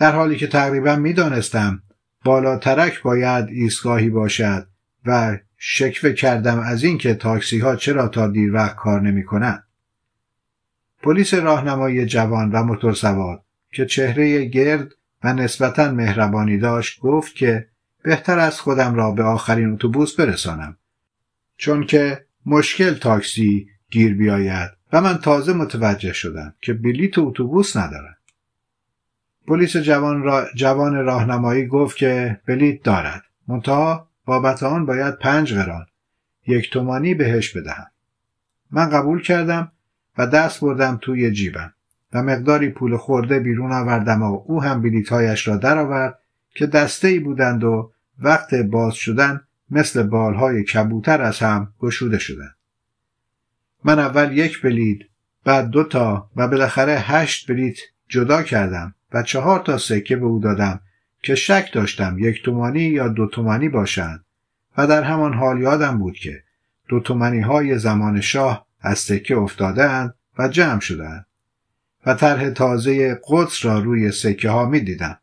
در حالی که تقریبا میدانستم بالاترک باید ایستگاهی باشد و شکوه کردم از اینکه تاکسی ها چرا تا دیر وقت کار نمی کنند. پلیس راهنمایی جوان و موتورسوار که چهره گرد و نسبتا مهربانی داشت گفت که بهتر از خودم را به آخرین اتوبوس برسانم چون که مشکل تاکسی گیر بیاید و من تازه متوجه شدم که بلیت اتوبوس ندارم پلیس جوان, را جوان راهنمایی گفت که بلیت دارد منتها بابت آن باید پنج قران یک تومانی بهش بدهم من قبول کردم و دست بردم توی جیبم و مقداری پول خورده بیرون آوردم و او هم بلیتهایش را درآورد که دسته ای بودند و وقت باز شدن مثل بالهای کبوتر از هم گشوده شدند من اول یک بلیت بعد دو تا و بالاخره هشت بلیت جدا کردم و چهار تا سکه به او دادم که شک داشتم یک تومانی یا دو تومانی باشند و در همان حال یادم بود که دو تومانی های زمان شاه از سکه افتادند و جمع شدند و طرح تازه قدس را روی سکه ها می دیدم.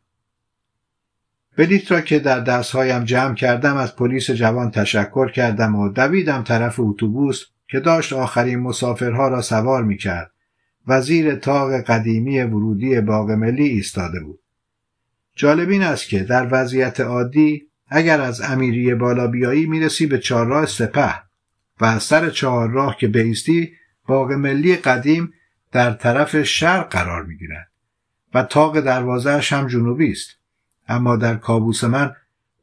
بلیت را که در دستهایم جمع کردم از پلیس جوان تشکر کردم و دویدم طرف اتوبوس که داشت آخرین مسافرها را سوار می کرد وزیر تاق قدیمی ورودی باغ ملی ایستاده بود جالب این است که در وضعیت عادی اگر از امیری بالا بیایی میرسی به چهارراه سپه و از سر چهارراه که بیستی باغ ملی قدیم در طرف شرق قرار میگیرد و تاق دروازهش هم جنوبی است اما در کابوس من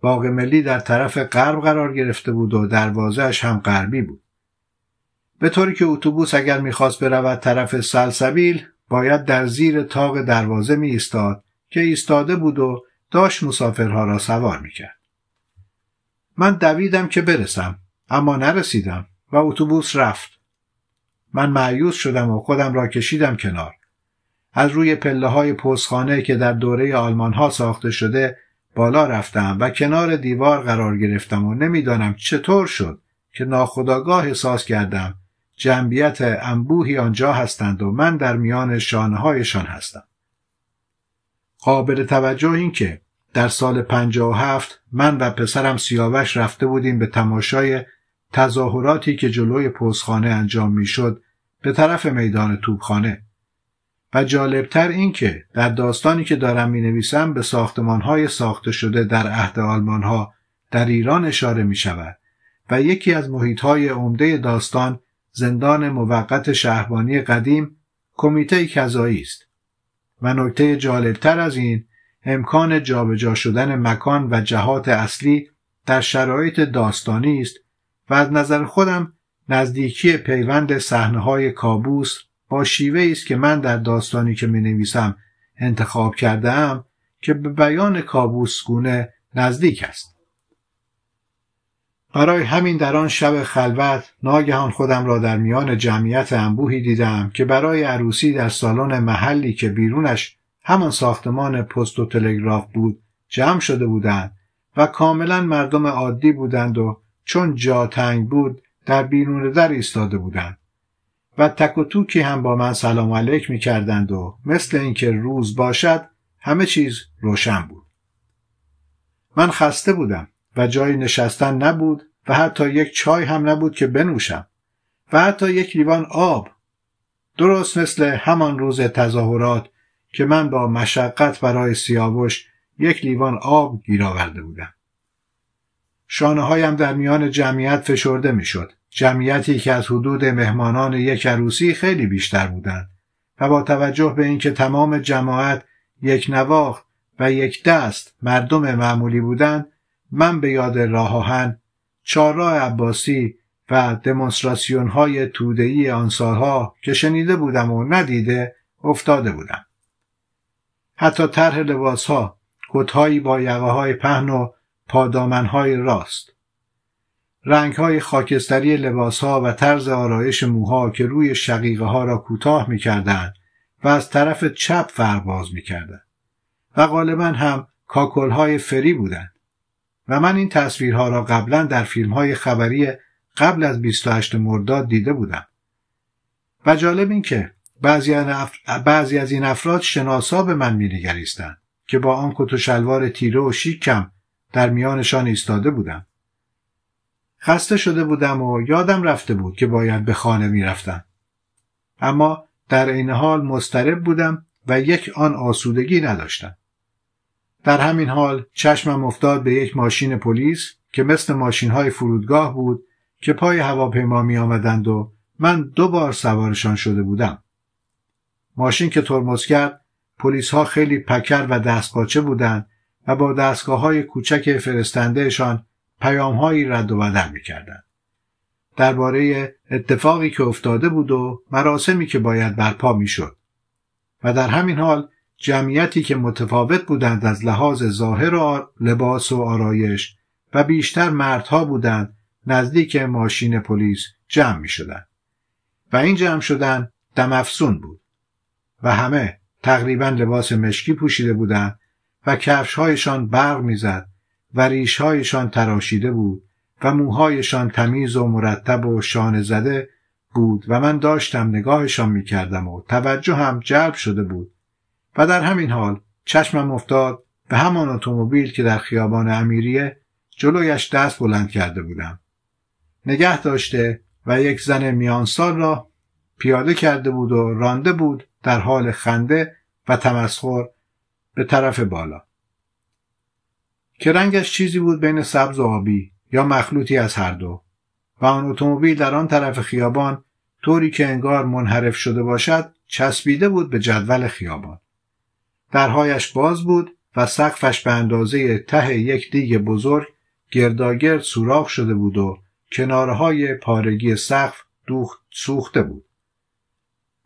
باغ ملی در طرف غرب قرار گرفته بود و دروازهش هم غربی بود به طوری که اتوبوس اگر میخواست برود طرف سلسبیل باید در زیر تاق دروازه می ایستاد که ایستاده بود و داشت مسافرها را سوار میکرد من دویدم که برسم اما نرسیدم و اتوبوس رفت من معیوز شدم و خودم را کشیدم کنار از روی پله های پستخانه که در دوره آلمان ها ساخته شده بالا رفتم و کنار دیوار قرار گرفتم و نمیدانم چطور شد که ناخداگاه احساس کردم جمعیت انبوهی آنجا هستند و من در میان شانههایشان هستم قابل توجه این که در سال 57 من و پسرم سیاوش رفته بودیم به تماشای تظاهراتی که جلوی پستخانه انجام میشد به طرف میدان توبخانه و جالبتر این که در داستانی که دارم می نویسم به ساختمان ساخته شده در عهد آلمان ها در ایران اشاره می شود و یکی از محیط های عمده داستان زندان موقت شهربانی قدیم کمیته کذایی است و نکته جالبتر از این امکان جابجا شدن مکان و جهات اصلی در شرایط داستانی است و از نظر خودم نزدیکی پیوند صحنه های کابوس با شیوه است که من در داستانی که می نویسم انتخاب کرده ام که به بیان کابوس گونه نزدیک است. برای همین در آن شب خلوت ناگهان خودم را در میان جمعیت انبوهی دیدم که برای عروسی در سالن محلی که بیرونش همان ساختمان پست و تلگراف بود جمع شده بودند و کاملا مردم عادی بودند و چون جا تنگ بود در بیرون در ایستاده بودند و تک و توکی هم با من سلام علیک می کردند و مثل اینکه روز باشد همه چیز روشن بود من خسته بودم و جای نشستن نبود و حتی یک چای هم نبود که بنوشم و حتی یک لیوان آب درست مثل همان روز تظاهرات که من با مشقت برای سیاوش یک لیوان آب گیر آورده بودم شانه هایم در میان جمعیت فشرده میشد جمعیتی که از حدود مهمانان یک عروسی خیلی بیشتر بودند و با توجه به اینکه تمام جماعت یک نواخت و یک دست مردم معمولی بودند من به یاد راه آهن چهارراه عباسی و دمونستراسیون های تودهی آن سالها که شنیده بودم و ندیده افتاده بودم حتی طرح لباس ها کتهایی با یقه های پهن و پادامن های راست رنگ های خاکستری لباس ها و طرز آرایش موها که روی شقیقه ها را کوتاه می کردن و از طرف چپ فرباز می کردن. و غالبا هم کاکل های فری بودند. و من این تصویرها را قبلا در فیلم های خبری قبل از 28 مرداد دیده بودم و جالب این که بعضی از این افراد شناسا به من نگریستن که با آن کت و شلوار تیره و شیکم در میانشان ایستاده بودم خسته شده بودم و یادم رفته بود که باید به خانه رفتم. اما در این حال مضطرب بودم و یک آن آسودگی نداشتم در همین حال چشمم افتاد به یک ماشین پلیس که مثل ماشین های فرودگاه بود که پای هواپیما می آمدند و من دو بار سوارشان شده بودم. ماشین که ترمز کرد پلیس ها خیلی پکر و دستپاچه بودند و با دستگاه های کوچک فرستندهشان پیام هایی رد و بدل می کردن. درباره اتفاقی که افتاده بود و مراسمی که باید برپا می شد. و در همین حال جمعیتی که متفاوت بودند از لحاظ ظاهر و لباس و آرایش و بیشتر مردها بودند نزدیک ماشین پلیس جمع می شدند و این جمع شدن دم بود و همه تقریبا لباس مشکی پوشیده بودند و کفشهایشان برق میزد و ریشهایشان تراشیده بود و موهایشان تمیز و مرتب و شانه زده بود و من داشتم نگاهشان میکردم و توجه هم جلب شده بود و در همین حال چشمم افتاد به همان اتومبیل که در خیابان امیریه جلویش دست بلند کرده بودم نگه داشته و یک زن میانسال را پیاده کرده بود و رانده بود در حال خنده و تمسخر به طرف بالا که رنگش چیزی بود بین سبز و آبی یا مخلوطی از هر دو و آن اتومبیل در آن طرف خیابان طوری که انگار منحرف شده باشد چسبیده بود به جدول خیابان درهایش باز بود و سقفش به اندازه ته یک دیگ بزرگ گرداگرد سوراخ شده بود و کنارهای پارگی سقف دوخت سوخته بود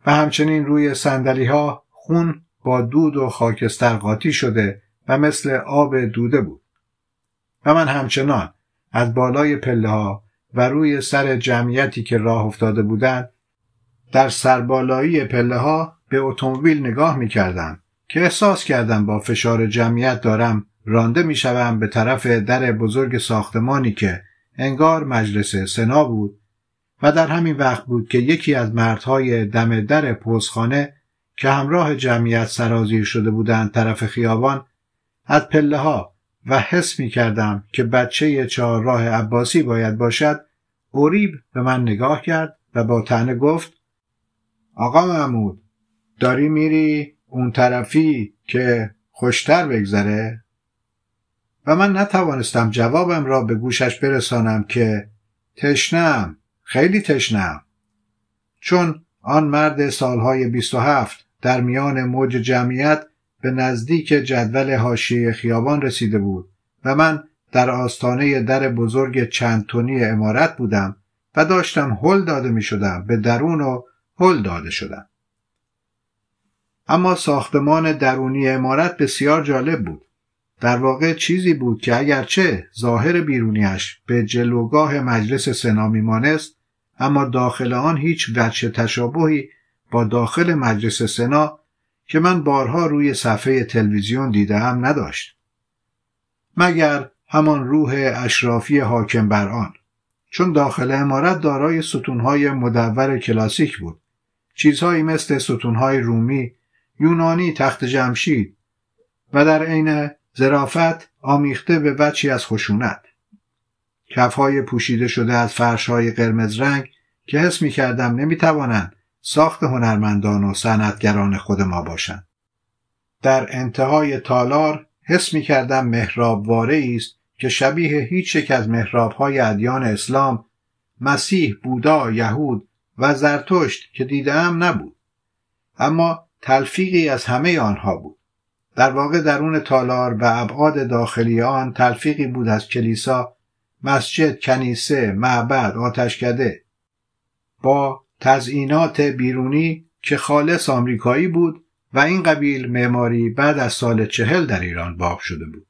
و همچنین روی سندلی ها خون با دود و خاکستر قاطی شده و مثل آب دوده بود و من همچنان از بالای پله ها و روی سر جمعیتی که راه افتاده بودند در سربالایی پله ها به اتومبیل نگاه می کردم که احساس کردم با فشار جمعیت دارم رانده می به طرف در بزرگ ساختمانی که انگار مجلس سنا بود و در همین وقت بود که یکی از مردهای دم در پوزخانه که همراه جمعیت سرازیر شده بودند طرف خیابان از پله ها و حس می کردم که بچه چهار راه عباسی باید باشد اوریب به من نگاه کرد و با تنه گفت آقا محمود داری میری؟ اون طرفی که خوشتر بگذره و من نتوانستم جوابم را به گوشش برسانم که تشنم خیلی تشنم چون آن مرد سالهای هفت در میان موج جمعیت به نزدیک جدول حاشیه خیابان رسیده بود و من در آستانه در بزرگ چند تونی امارت بودم و داشتم هل داده می شدم به درون و هل داده شدم اما ساختمان درونی عمارت بسیار جالب بود در واقع چیزی بود که اگرچه ظاهر بیرونیش به جلوگاه مجلس سنا میمانست اما داخل آن هیچ وجه تشابهی با داخل مجلس سنا که من بارها روی صفحه تلویزیون دیده هم نداشت مگر همان روح اشرافی حاکم بر آن چون داخل امارت دارای ستونهای مدور کلاسیک بود چیزهایی مثل ستونهای رومی یونانی تخت جمشید و در عین زرافت آمیخته به بچی از خشونت کفهای پوشیده شده از فرشهای قرمز رنگ که حس می کردم ساخت هنرمندان و صنعتگران خود ما باشند در انتهای تالار حس می کردم محراب است که شبیه هیچ یک از محرابهای ادیان اسلام مسیح، بودا، یهود و زرتشت که دیدم نبود اما تلفیقی از همه آنها بود در واقع درون تالار و ابعاد داخلی آن تلفیقی بود از کلیسا مسجد کنیسه معبد آتشکده با تزئینات بیرونی که خالص آمریکایی بود و این قبیل معماری بعد از سال چهل در ایران باب شده بود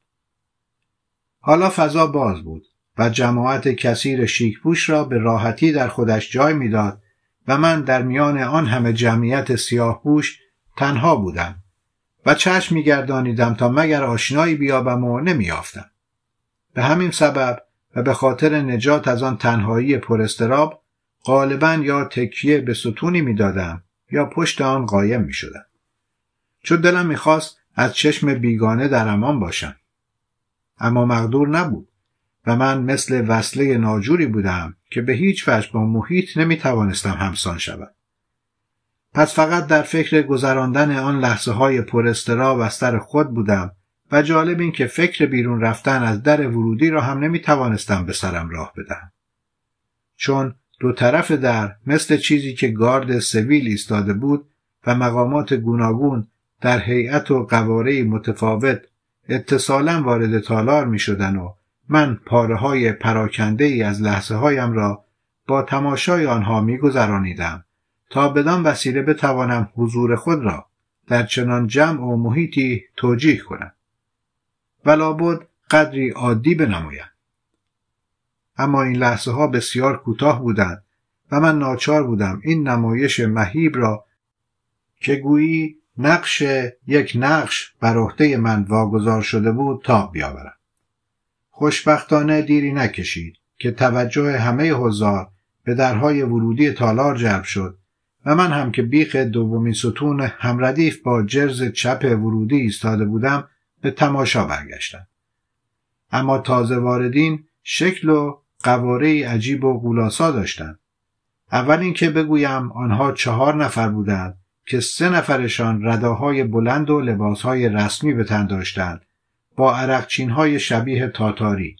حالا فضا باز بود و جماعت کثیر شیکپوش را به راحتی در خودش جای میداد و من در میان آن همه جمعیت سیاهپوش تنها بودم و چشم میگردانیدم تا مگر آشنایی بیابم و نمیافتم به همین سبب و به خاطر نجات از آن تنهایی پرستراب غالبا یا تکیه به ستونی میدادم یا پشت آن قایم میشدم چون دلم میخواست از چشم بیگانه در امان باشم اما مقدور نبود و من مثل وصله ناجوری بودم که به هیچ وجه با محیط نمیتوانستم همسان شوم پس فقط در فکر گذراندن آن لحظه های پر و سر خود بودم و جالب این که فکر بیرون رفتن از در ورودی را هم نمی توانستم به سرم راه بدهم. چون دو طرف در مثل چیزی که گارد سویل ایستاده بود و مقامات گوناگون در هیئت و قواره متفاوت اتصالا وارد تالار می شدن و من پاره های پراکنده ای از لحظه هایم را با تماشای آنها می گذرانیدم تا بدان وسیله بتوانم حضور خود را در چنان جمع و محیطی توجیه کنم ولابد قدری عادی بنمایم اما این لحظه ها بسیار کوتاه بودند و من ناچار بودم این نمایش مهیب را که گویی نقش یک نقش بر عهده من واگذار شده بود تا بیاورم خوشبختانه دیری نکشید که توجه همه حضار به درهای ورودی تالار جلب شد و من هم که بیخ دومین ستون همردیف با جرز چپ ورودی ایستاده بودم به تماشا برگشتم اما تازه واردین شکل و قواره عجیب و غولاسا داشتند اول اینکه بگویم آنها چهار نفر بودند که سه نفرشان رداهای بلند و لباسهای رسمی به تن داشتند با عرقچینهای شبیه تاتاری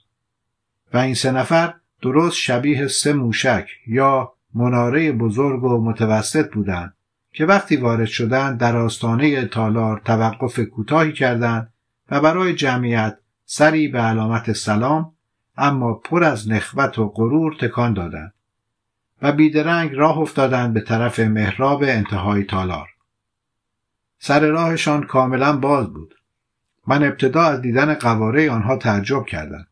و این سه نفر درست شبیه سه موشک یا مناره بزرگ و متوسط بودند که وقتی وارد شدند در آستانه تالار توقف کوتاهی کردند و برای جمعیت سری به علامت سلام اما پر از نخوت و غرور تکان دادند و بیدرنگ راه افتادند به طرف محراب انتهای تالار سر راهشان کاملا باز بود من ابتدا از دیدن قواره آنها تعجب کردم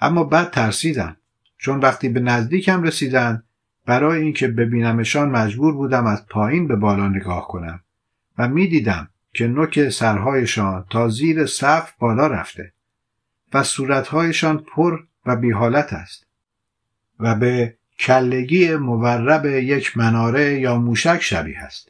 اما بعد ترسیدم چون وقتی به نزدیکم رسیدند برای اینکه ببینمشان مجبور بودم از پایین به بالا نگاه کنم و میدیدم که نوک سرهایشان تا زیر سقف بالا رفته و صورتهایشان پر و بیحالت است و به کلگی مورب یک مناره یا موشک شبیه است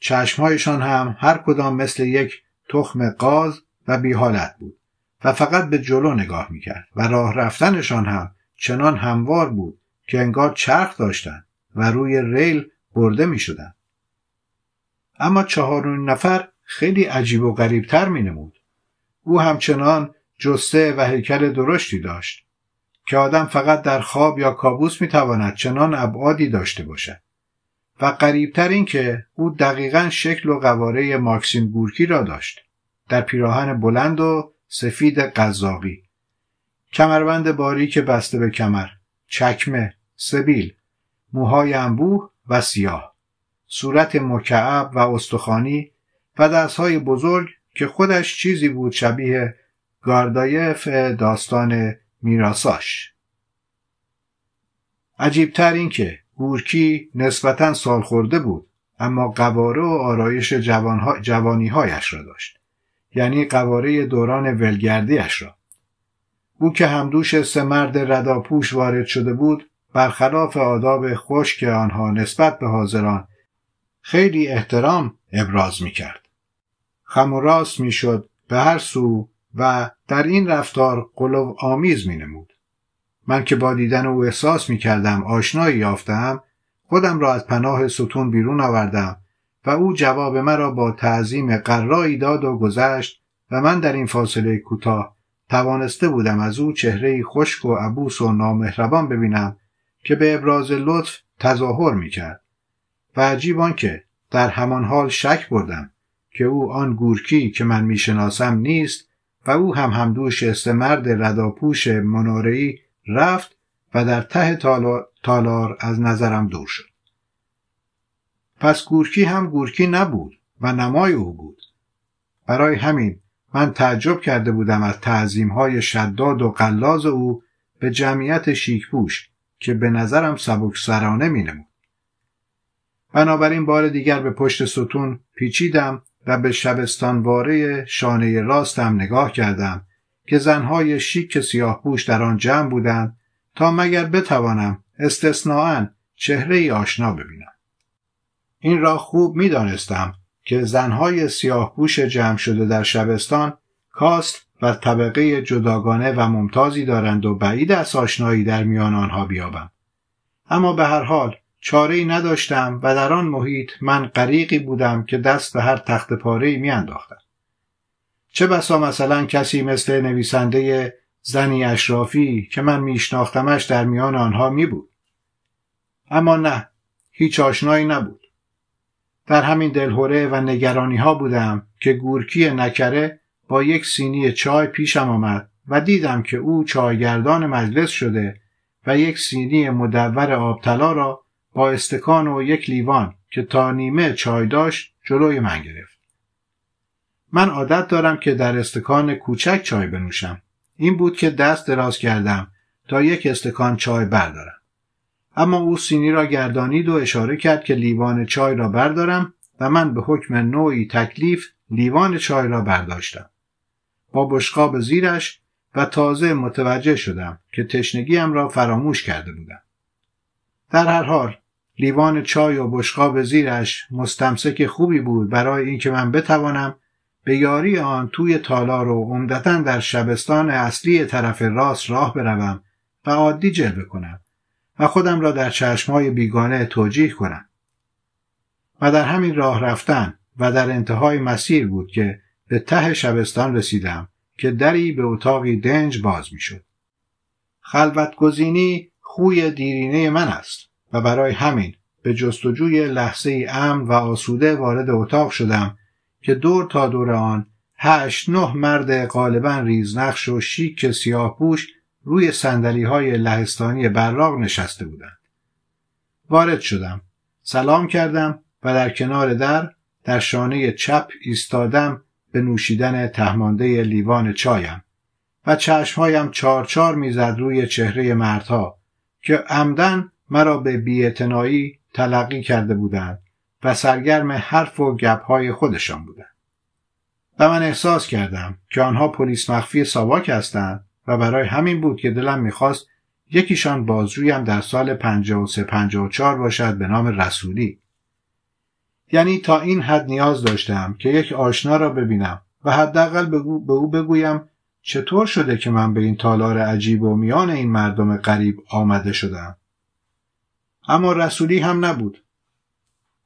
چشمهایشان هم هر کدام مثل یک تخم قاز و بیحالت بود و فقط به جلو نگاه میکرد و راه رفتنشان هم چنان هموار بود که انگار چرخ داشتند و روی ریل برده می شدن. اما چهارون نفر خیلی عجیب و غریبتر می نمود. او همچنان جسته و هیکل درشتی داشت که آدم فقط در خواب یا کابوس می تواند چنان ابعادی داشته باشد. و قریبتر این که او دقیقا شکل و قواره ماکسیم گورکی را داشت در پیراهن بلند و سفید قذاقی. کمربند که بسته به کمر چکمه سبیل موهای انبوه و سیاه صورت مکعب و استخوانی و دستهای بزرگ که خودش چیزی بود شبیه گاردایف داستان میراساش عجیبتر این که گورکی نسبتا سالخورده بود اما قواره و آرایش جوانها جوانیهایش را داشت یعنی قواره دوران ولگردیش را او که همدوش سه مرد رداپوش وارد شده بود برخلاف آداب خشک آنها نسبت به حاضران خیلی احترام ابراز می کرد. خم و راست می شد به هر سو و در این رفتار قلوب آمیز می نمود. من که با دیدن او احساس می کردم آشنایی یافتم خودم را از پناه ستون بیرون آوردم و او جواب مرا با تعظیم قرایی داد و گذشت و من در این فاصله کوتاه توانسته بودم از او چهره خشک و عبوس و نامهربان ببینم که به ابراز لطف تظاهر می کرد و عجیب که در همان حال شک بردم که او آن گورکی که من شناسم نیست و او هم همدوش استمرد رداپوش منارهای رفت و در ته تالار از نظرم دور شد پس گورکی هم گورکی نبود و نمای او بود برای همین من تعجب کرده بودم از تعظیم های شداد و قلاز او به جمعیت شیکپوش که به نظرم می مینمود بنابراین بار دیگر به پشت ستون پیچیدم و به واره شانه راستم نگاه کردم که زنهای شیک سیاه پوش در آن جمع بودند تا مگر بتوانم استثناعا چهره ای آشنا ببینم این را خوب می دانستم که زنهای سیاه پوش جمع شده در شبستان کاست و طبقه جداگانه و ممتازی دارند و بعید از آشنایی در میان آنها بیابم اما به هر حال چاره نداشتم و در آن محیط من غریقی بودم که دست به هر تخت پاره ای میانداختم چه بسا مثلا کسی مثل نویسنده زنی اشرافی که من میشناختمش در میان آنها می بود. اما نه هیچ آشنایی نبود. در همین دلهوره و نگرانی ها بودم که گورکی نکره با یک سینی چای پیشم آمد و دیدم که او چایگردان مجلس شده و یک سینی مدور آبطلا را با استکان و یک لیوان که تا نیمه چای داشت جلوی من گرفت من عادت دارم که در استکان کوچک چای بنوشم این بود که دست دراز کردم تا یک استکان چای بردارم اما او سینی را گردانید و اشاره کرد که لیوان چای را بردارم و من به حکم نوعی تکلیف لیوان چای را برداشتم با بشقاب زیرش و تازه متوجه شدم که تشنگیم را فراموش کرده بودم. در هر حال لیوان چای و بشقاب زیرش مستمسک خوبی بود برای اینکه من بتوانم به یاری آن توی تالار و عمدتا در شبستان اصلی طرف راست راه بروم و عادی جلوه کنم و خودم را در چشمهای بیگانه توجیه کنم و در همین راه رفتن و در انتهای مسیر بود که به ته شبستان رسیدم که دری به اتاقی دنج باز میشد. خلوت گزینی خوی دیرینه من است و برای همین به جستجوی لحظه امن و آسوده وارد اتاق شدم که دور تا دور آن هشت نه مرد غالبا ریزنقش و شیک سیاه پوش روی سندلی های لهستانی براغ نشسته بودند. وارد شدم. سلام کردم و در کنار در در شانه چپ ایستادم به نوشیدن تهمانده لیوان چایم و چشمهایم چارچار میزد روی چهره مردها که عمدن مرا به بیاعتنایی تلقی کرده بودند و سرگرم حرف و گپهای خودشان بودند و من احساس کردم که آنها پلیس مخفی ساواک هستند و برای همین بود که دلم میخواست یکیشان بازجویم در سال 53-54 باشد به نام رسولی یعنی تا این حد نیاز داشتم که یک آشنا را ببینم و حداقل به او بگویم چطور شده که من به این تالار عجیب و میان این مردم غریب آمده شدم اما رسولی هم نبود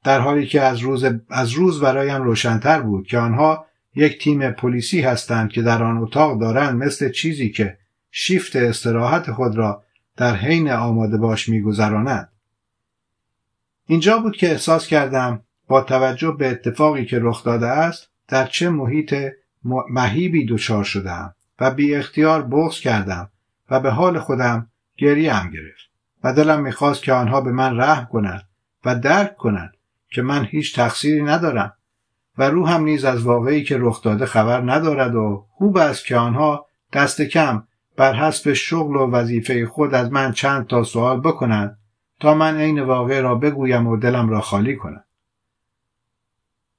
در حالی که از روز, از روز برایم روشنتر بود که آنها یک تیم پلیسی هستند که در آن اتاق دارند مثل چیزی که شیفت استراحت خود را در حین آماده باش میگذرانند اینجا بود که احساس کردم با توجه به اتفاقی که رخ داده است در چه محیط مهیبی دچار شدم و بی اختیار بغض کردم و به حال خودم هم گرفت و دلم میخواست که آنها به من رحم کنند و درک کنند که من هیچ تقصیری ندارم و روحم نیز از واقعی که رخ داده خبر ندارد و خوب است که آنها دست کم بر حسب شغل و وظیفه خود از من چند تا سوال بکنند تا من عین واقع را بگویم و دلم را خالی کنم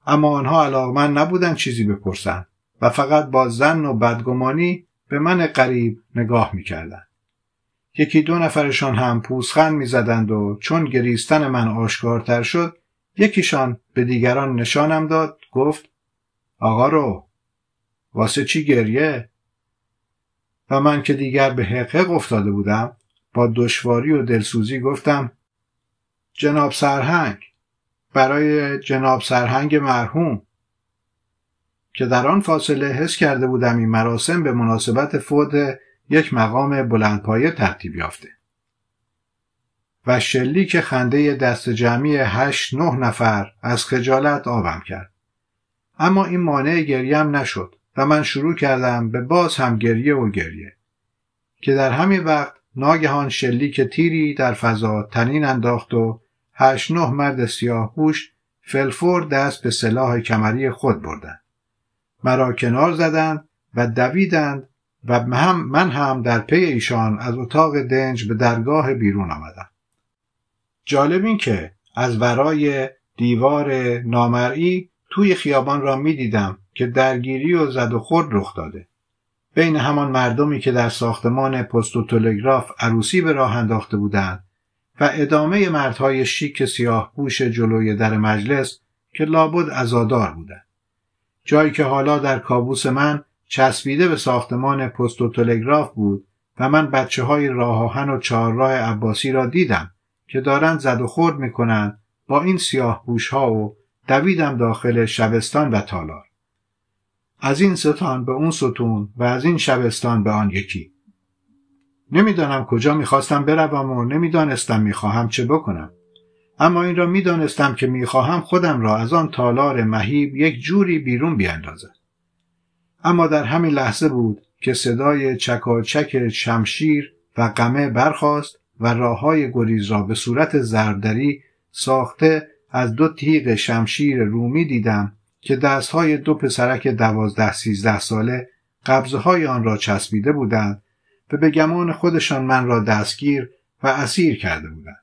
اما آنها علاقمند نبودند چیزی بپرسند و فقط با زن و بدگمانی به من قریب نگاه میکردند یکی دو نفرشان هم پوزخند میزدند و چون گریستن من آشکارتر شد یکیشان به دیگران نشانم داد گفت آقا رو واسه چی گریه و من که دیگر به حقق افتاده بودم با دشواری و دلسوزی گفتم جناب سرهنگ برای جناب سرهنگ مرحوم که در آن فاصله حس کرده بودم این مراسم به مناسبت فوت یک مقام بلندپایه ترتیب یافته و شلی که خنده دست جمعی هشت نه نفر از خجالت آبم کرد اما این مانع گریم نشد و من شروع کردم به باز هم گریه و گریه که در همین وقت ناگهان شلی که تیری در فضا تنین انداخت و هشت نه مرد سیاهپوش فلفور دست به سلاح کمری خود بردند مرا کنار زدند و دویدند و هم من هم در پی ایشان از اتاق دنج به درگاه بیرون آمدم جالب این که از ورای دیوار نامرئی توی خیابان را می دیدم که درگیری و زد و خورد رخ داده بین همان مردمی که در ساختمان پست و تلگراف عروسی به راه انداخته بودند و ادامه مردهای شیک سیاه پوش جلوی در مجلس که لابد ازادار بودند جایی که حالا در کابوس من چسبیده به ساختمان پست و تلگراف بود و من بچه های راه آهن و چهارراه عباسی را دیدم که دارند زد و خورد میکنند با این سیاه ها و دویدم داخل شبستان و تالار از این ستان به اون ستون و از این شبستان به آن یکی نمیدانم کجا میخواستم بروم و نمیدانستم میخواهم چه بکنم اما این را میدانستم که میخواهم خودم را از آن تالار مهیب یک جوری بیرون بیاندازم اما در همین لحظه بود که صدای چکاچک شمشیر و قمه برخاست و راه های گریز را به صورت زردری ساخته از دو تیغ شمشیر رومی دیدم که دستهای دو پسرک دوازده سیزده ساله قبضه های آن را چسبیده بودند و به گمان خودشان من را دستگیر و اسیر کرده بودند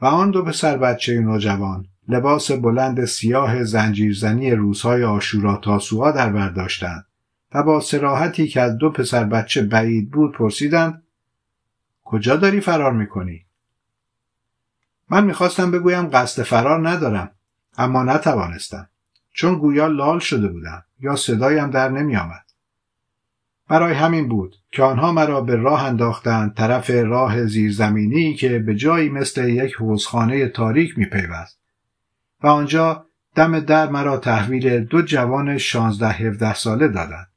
و آن دو پسر بچه نوجوان لباس بلند سیاه زنجیرزنی روزهای آشورا تاسوها در برداشتند و با سراحتی که از دو پسر بچه بعید بود پرسیدند کجا داری فرار میکنی؟ من میخواستم بگویم قصد فرار ندارم اما نتوانستم چون گویا لال شده بودم یا صدایم در نمیآمد برای همین بود که آنها مرا به راه انداختند طرف راه زیرزمینی که به جایی مثل یک حوزخانه تاریک میپیوست و آنجا دم در مرا تحویل دو جوان 16 17 ساله دادند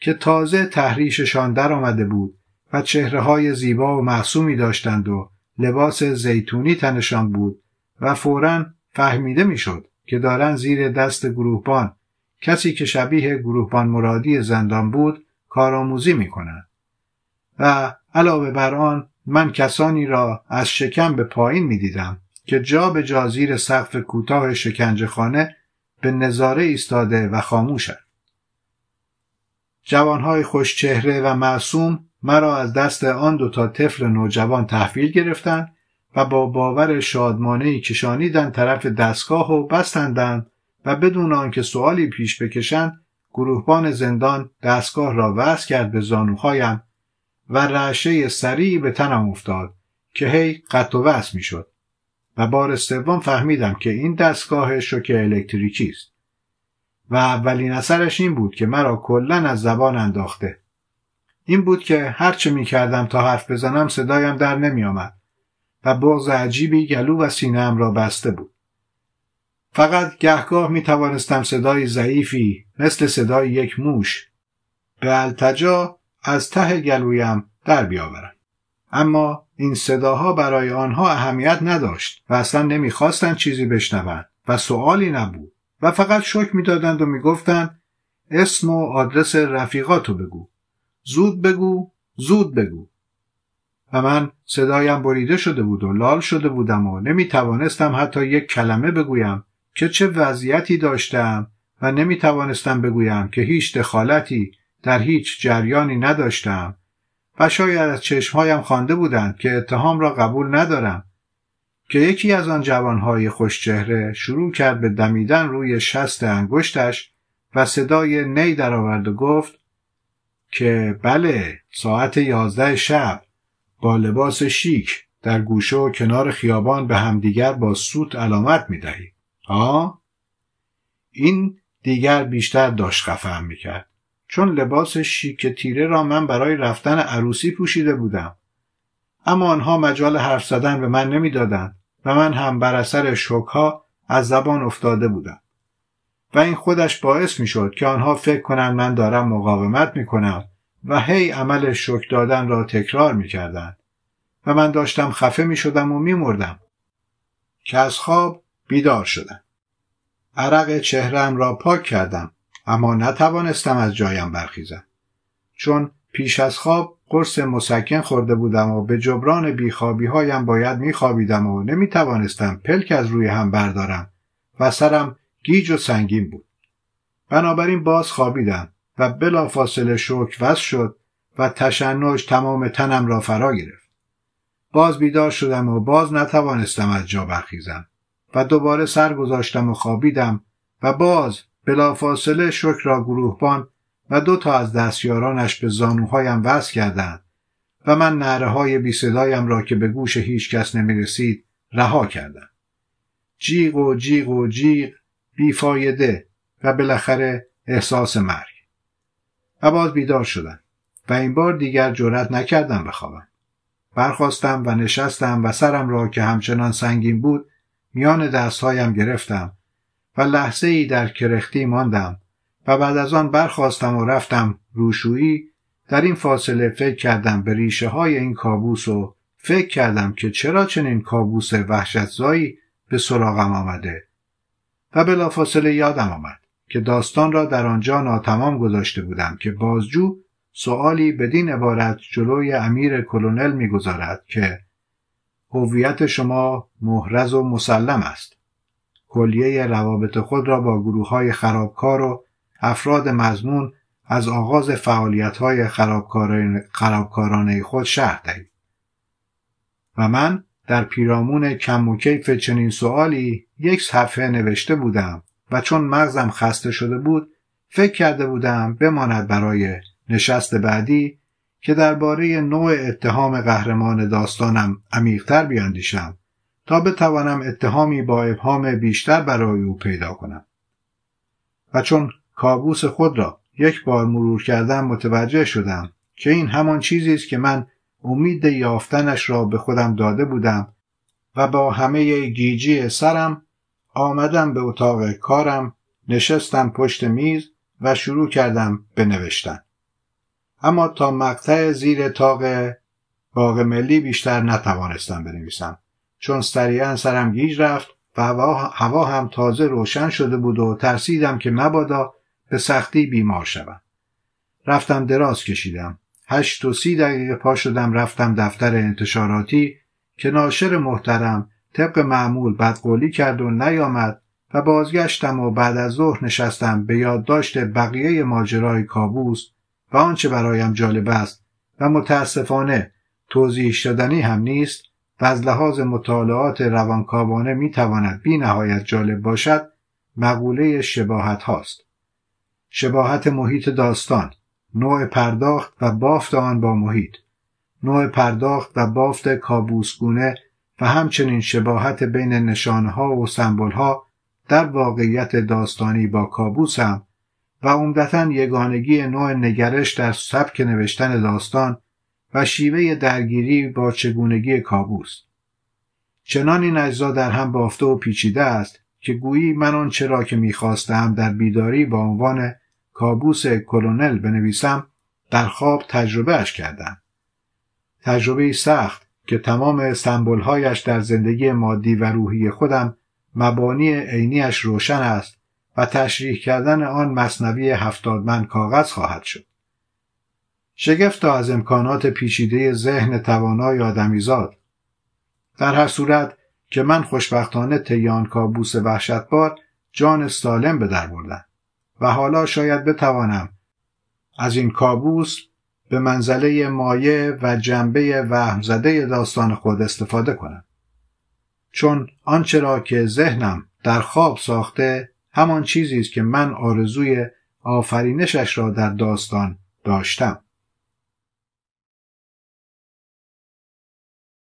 که تازه تحریششان در آمده بود و چهره های زیبا و معصومی داشتند و لباس زیتونی تنشان بود و فورا فهمیده میشد که دارن زیر دست گروهبان کسی که شبیه گروهبان مرادی زندان بود کارآموزی می کنند و علاوه بر آن من کسانی را از شکم به پایین می دیدم که جا به جا زیر سقف کوتاه شکنج خانه به نظاره ایستاده و خاموشند. جوانهای خوشچهره و معصوم مرا از دست آن دوتا طفل نوجوان تحویل گرفتند و با باور شادمانه کشانیدن طرف دستگاه و بستندند و بدون آنکه سوالی پیش بکشند گروهبان زندان دستگاه را وز کرد به زانوهایم و رعشه سریع به تنم افتاد که هی قط و می میشد و بار سوم فهمیدم که این دستگاه شوک الکتریکی است و اولین اثرش این بود که مرا کلا از زبان انداخته این بود که هرچه می کردم تا حرف بزنم صدایم در نمی آمد و بغض عجیبی گلو و سینم را بسته بود فقط گهگاه می توانستم صدای ضعیفی مثل صدای یک موش به التجا از ته گلویم در بیاورم اما این صداها برای آنها اهمیت نداشت و اصلا نمیخواستند چیزی بشنوند و سوالی نبود و فقط شک میدادند و میگفتند اسم و آدرس رفیقاتو بگو زود بگو زود بگو و من صدایم بریده شده بود و لال شده بودم و نمی توانستم حتی یک کلمه بگویم که چه وضعیتی داشتم و نمی توانستم بگویم که هیچ دخالتی در هیچ جریانی نداشتم و شاید از چشمهایم خوانده بودند که اتهام را قبول ندارم که یکی از آن جوانهای خوشچهره شروع کرد به دمیدن روی شست انگشتش و صدای نی درآورد و گفت که بله ساعت یازده شب با لباس شیک در گوشه و کنار خیابان به همدیگر با سوت علامت می آ، این دیگر بیشتر داشت می میکرد چون لباس شیک تیره را من برای رفتن عروسی پوشیده بودم اما آنها مجال حرف زدن به من نمیدادند و من هم بر اثر شوکها از زبان افتاده بودم و این خودش باعث میشد که آنها فکر کنند من دارم مقاومت میکنم و هی عمل شک دادن را تکرار میکردند و من داشتم خفه میشدم و میمردم که از خواب بیدار شدم عرق چهرم را پاک کردم اما نتوانستم از جایم برخیزم چون پیش از خواب قرص مسکن خورده بودم و به جبران بیخوابی هایم باید میخوابیدم و نمیتوانستم پلک از روی هم بردارم و سرم گیج و سنگین بود بنابراین باز خوابیدم و بلافاصله شوک وز شد و تشنج تمام تنم را فرا گرفت باز بیدار شدم و باز نتوانستم از جا برخیزم و دوباره سر گذاشتم و خوابیدم و باز بلافاصله شکر را گروهبان و دو تا از دستیارانش به زانوهایم وز کردند و من نهره های بی صدایم را که به گوش هیچ کس نمی رسید رها کردم. جیغ و جیغ و جیغ بیفایده و بالاخره احساس مرگ. و باز بیدار شدم و این بار دیگر جرأت نکردم بخوابم. برخواستم و نشستم و سرم را که همچنان سنگین بود میان دستهایم گرفتم و لحظه ای در کرختی ماندم و بعد از آن برخواستم و رفتم روشویی در این فاصله فکر کردم به ریشه های این کابوس و فکر کردم که چرا چنین کابوس وحشتزایی به سراغم آمده و بلافاصله یادم آمد که داستان را در آنجا ناتمام گذاشته بودم که بازجو سوالی بدین عبارت جلوی امیر کلونل میگذارد که هویت شما محرز و مسلم است کلیه روابط خود را با گروه های خرابکار و افراد مزنون از آغاز فعالیت های خرابکارانه خود شهر دهید و من در پیرامون کم و کیف چنین سوالی یک صفحه نوشته بودم و چون مغزم خسته شده بود فکر کرده بودم بماند برای نشست بعدی که درباره نوع اتهام قهرمان داستانم عمیقتر بیاندیشم تا بتوانم اتهامی با ابهام بیشتر برای او پیدا کنم و چون کابوس خود را یک بار مرور کردم متوجه شدم که این همان چیزی است که من امید یافتنش را به خودم داده بودم و با همه گیجی سرم آمدم به اتاق کارم نشستم پشت میز و شروع کردم به نوشتن اما تا مقطع زیر تاق باغ ملی بیشتر نتوانستم بنویسم چون سریعا سرم گیج رفت و هوا, هم تازه روشن شده بود و ترسیدم که مبادا به سختی بیمار شوم رفتم دراز کشیدم هشت و سی دقیقه پا شدم رفتم دفتر انتشاراتی که ناشر محترم طبق معمول بدقولی کرد و نیامد و بازگشتم و بعد از ظهر نشستم به یادداشت بقیه ماجرای کابوس و آنچه برایم جالب است و متاسفانه توضیح شدنی هم نیست و از لحاظ مطالعات روانکاوانه می تواند بی نهایت جالب باشد مقوله شباهت هاست. شباهت محیط داستان، نوع پرداخت و بافت آن با محیط، نوع پرداخت و بافت کابوسگونه و همچنین شباهت بین نشانها و سمبولها در واقعیت داستانی با کابوس هم و عمدتا یگانگی نوع نگرش در سبک نوشتن داستان و شیوه درگیری با چگونگی کابوس چنان این اجزا در هم بافته و پیچیده است که گویی من آن چرا که میخواستم در بیداری با عنوان کابوس کلونل بنویسم در خواب اش کردم تجربه سخت که تمام هایش در زندگی مادی و روحی خودم مبانی عینیش روشن است و تشریح کردن آن مصنوی هفتادمن کاغذ خواهد شد. شگفت از امکانات پیچیده ذهن توانای آدمیزاد در هر صورت که من خوشبختانه تیان کابوس وحشتبار جان سالم به در بردم و حالا شاید بتوانم از این کابوس به منزله مایه و جنبه زده داستان خود استفاده کنم چون آنچه را که ذهنم در خواب ساخته همان چیزی است که من آرزوی آفرینشش را در داستان داشتم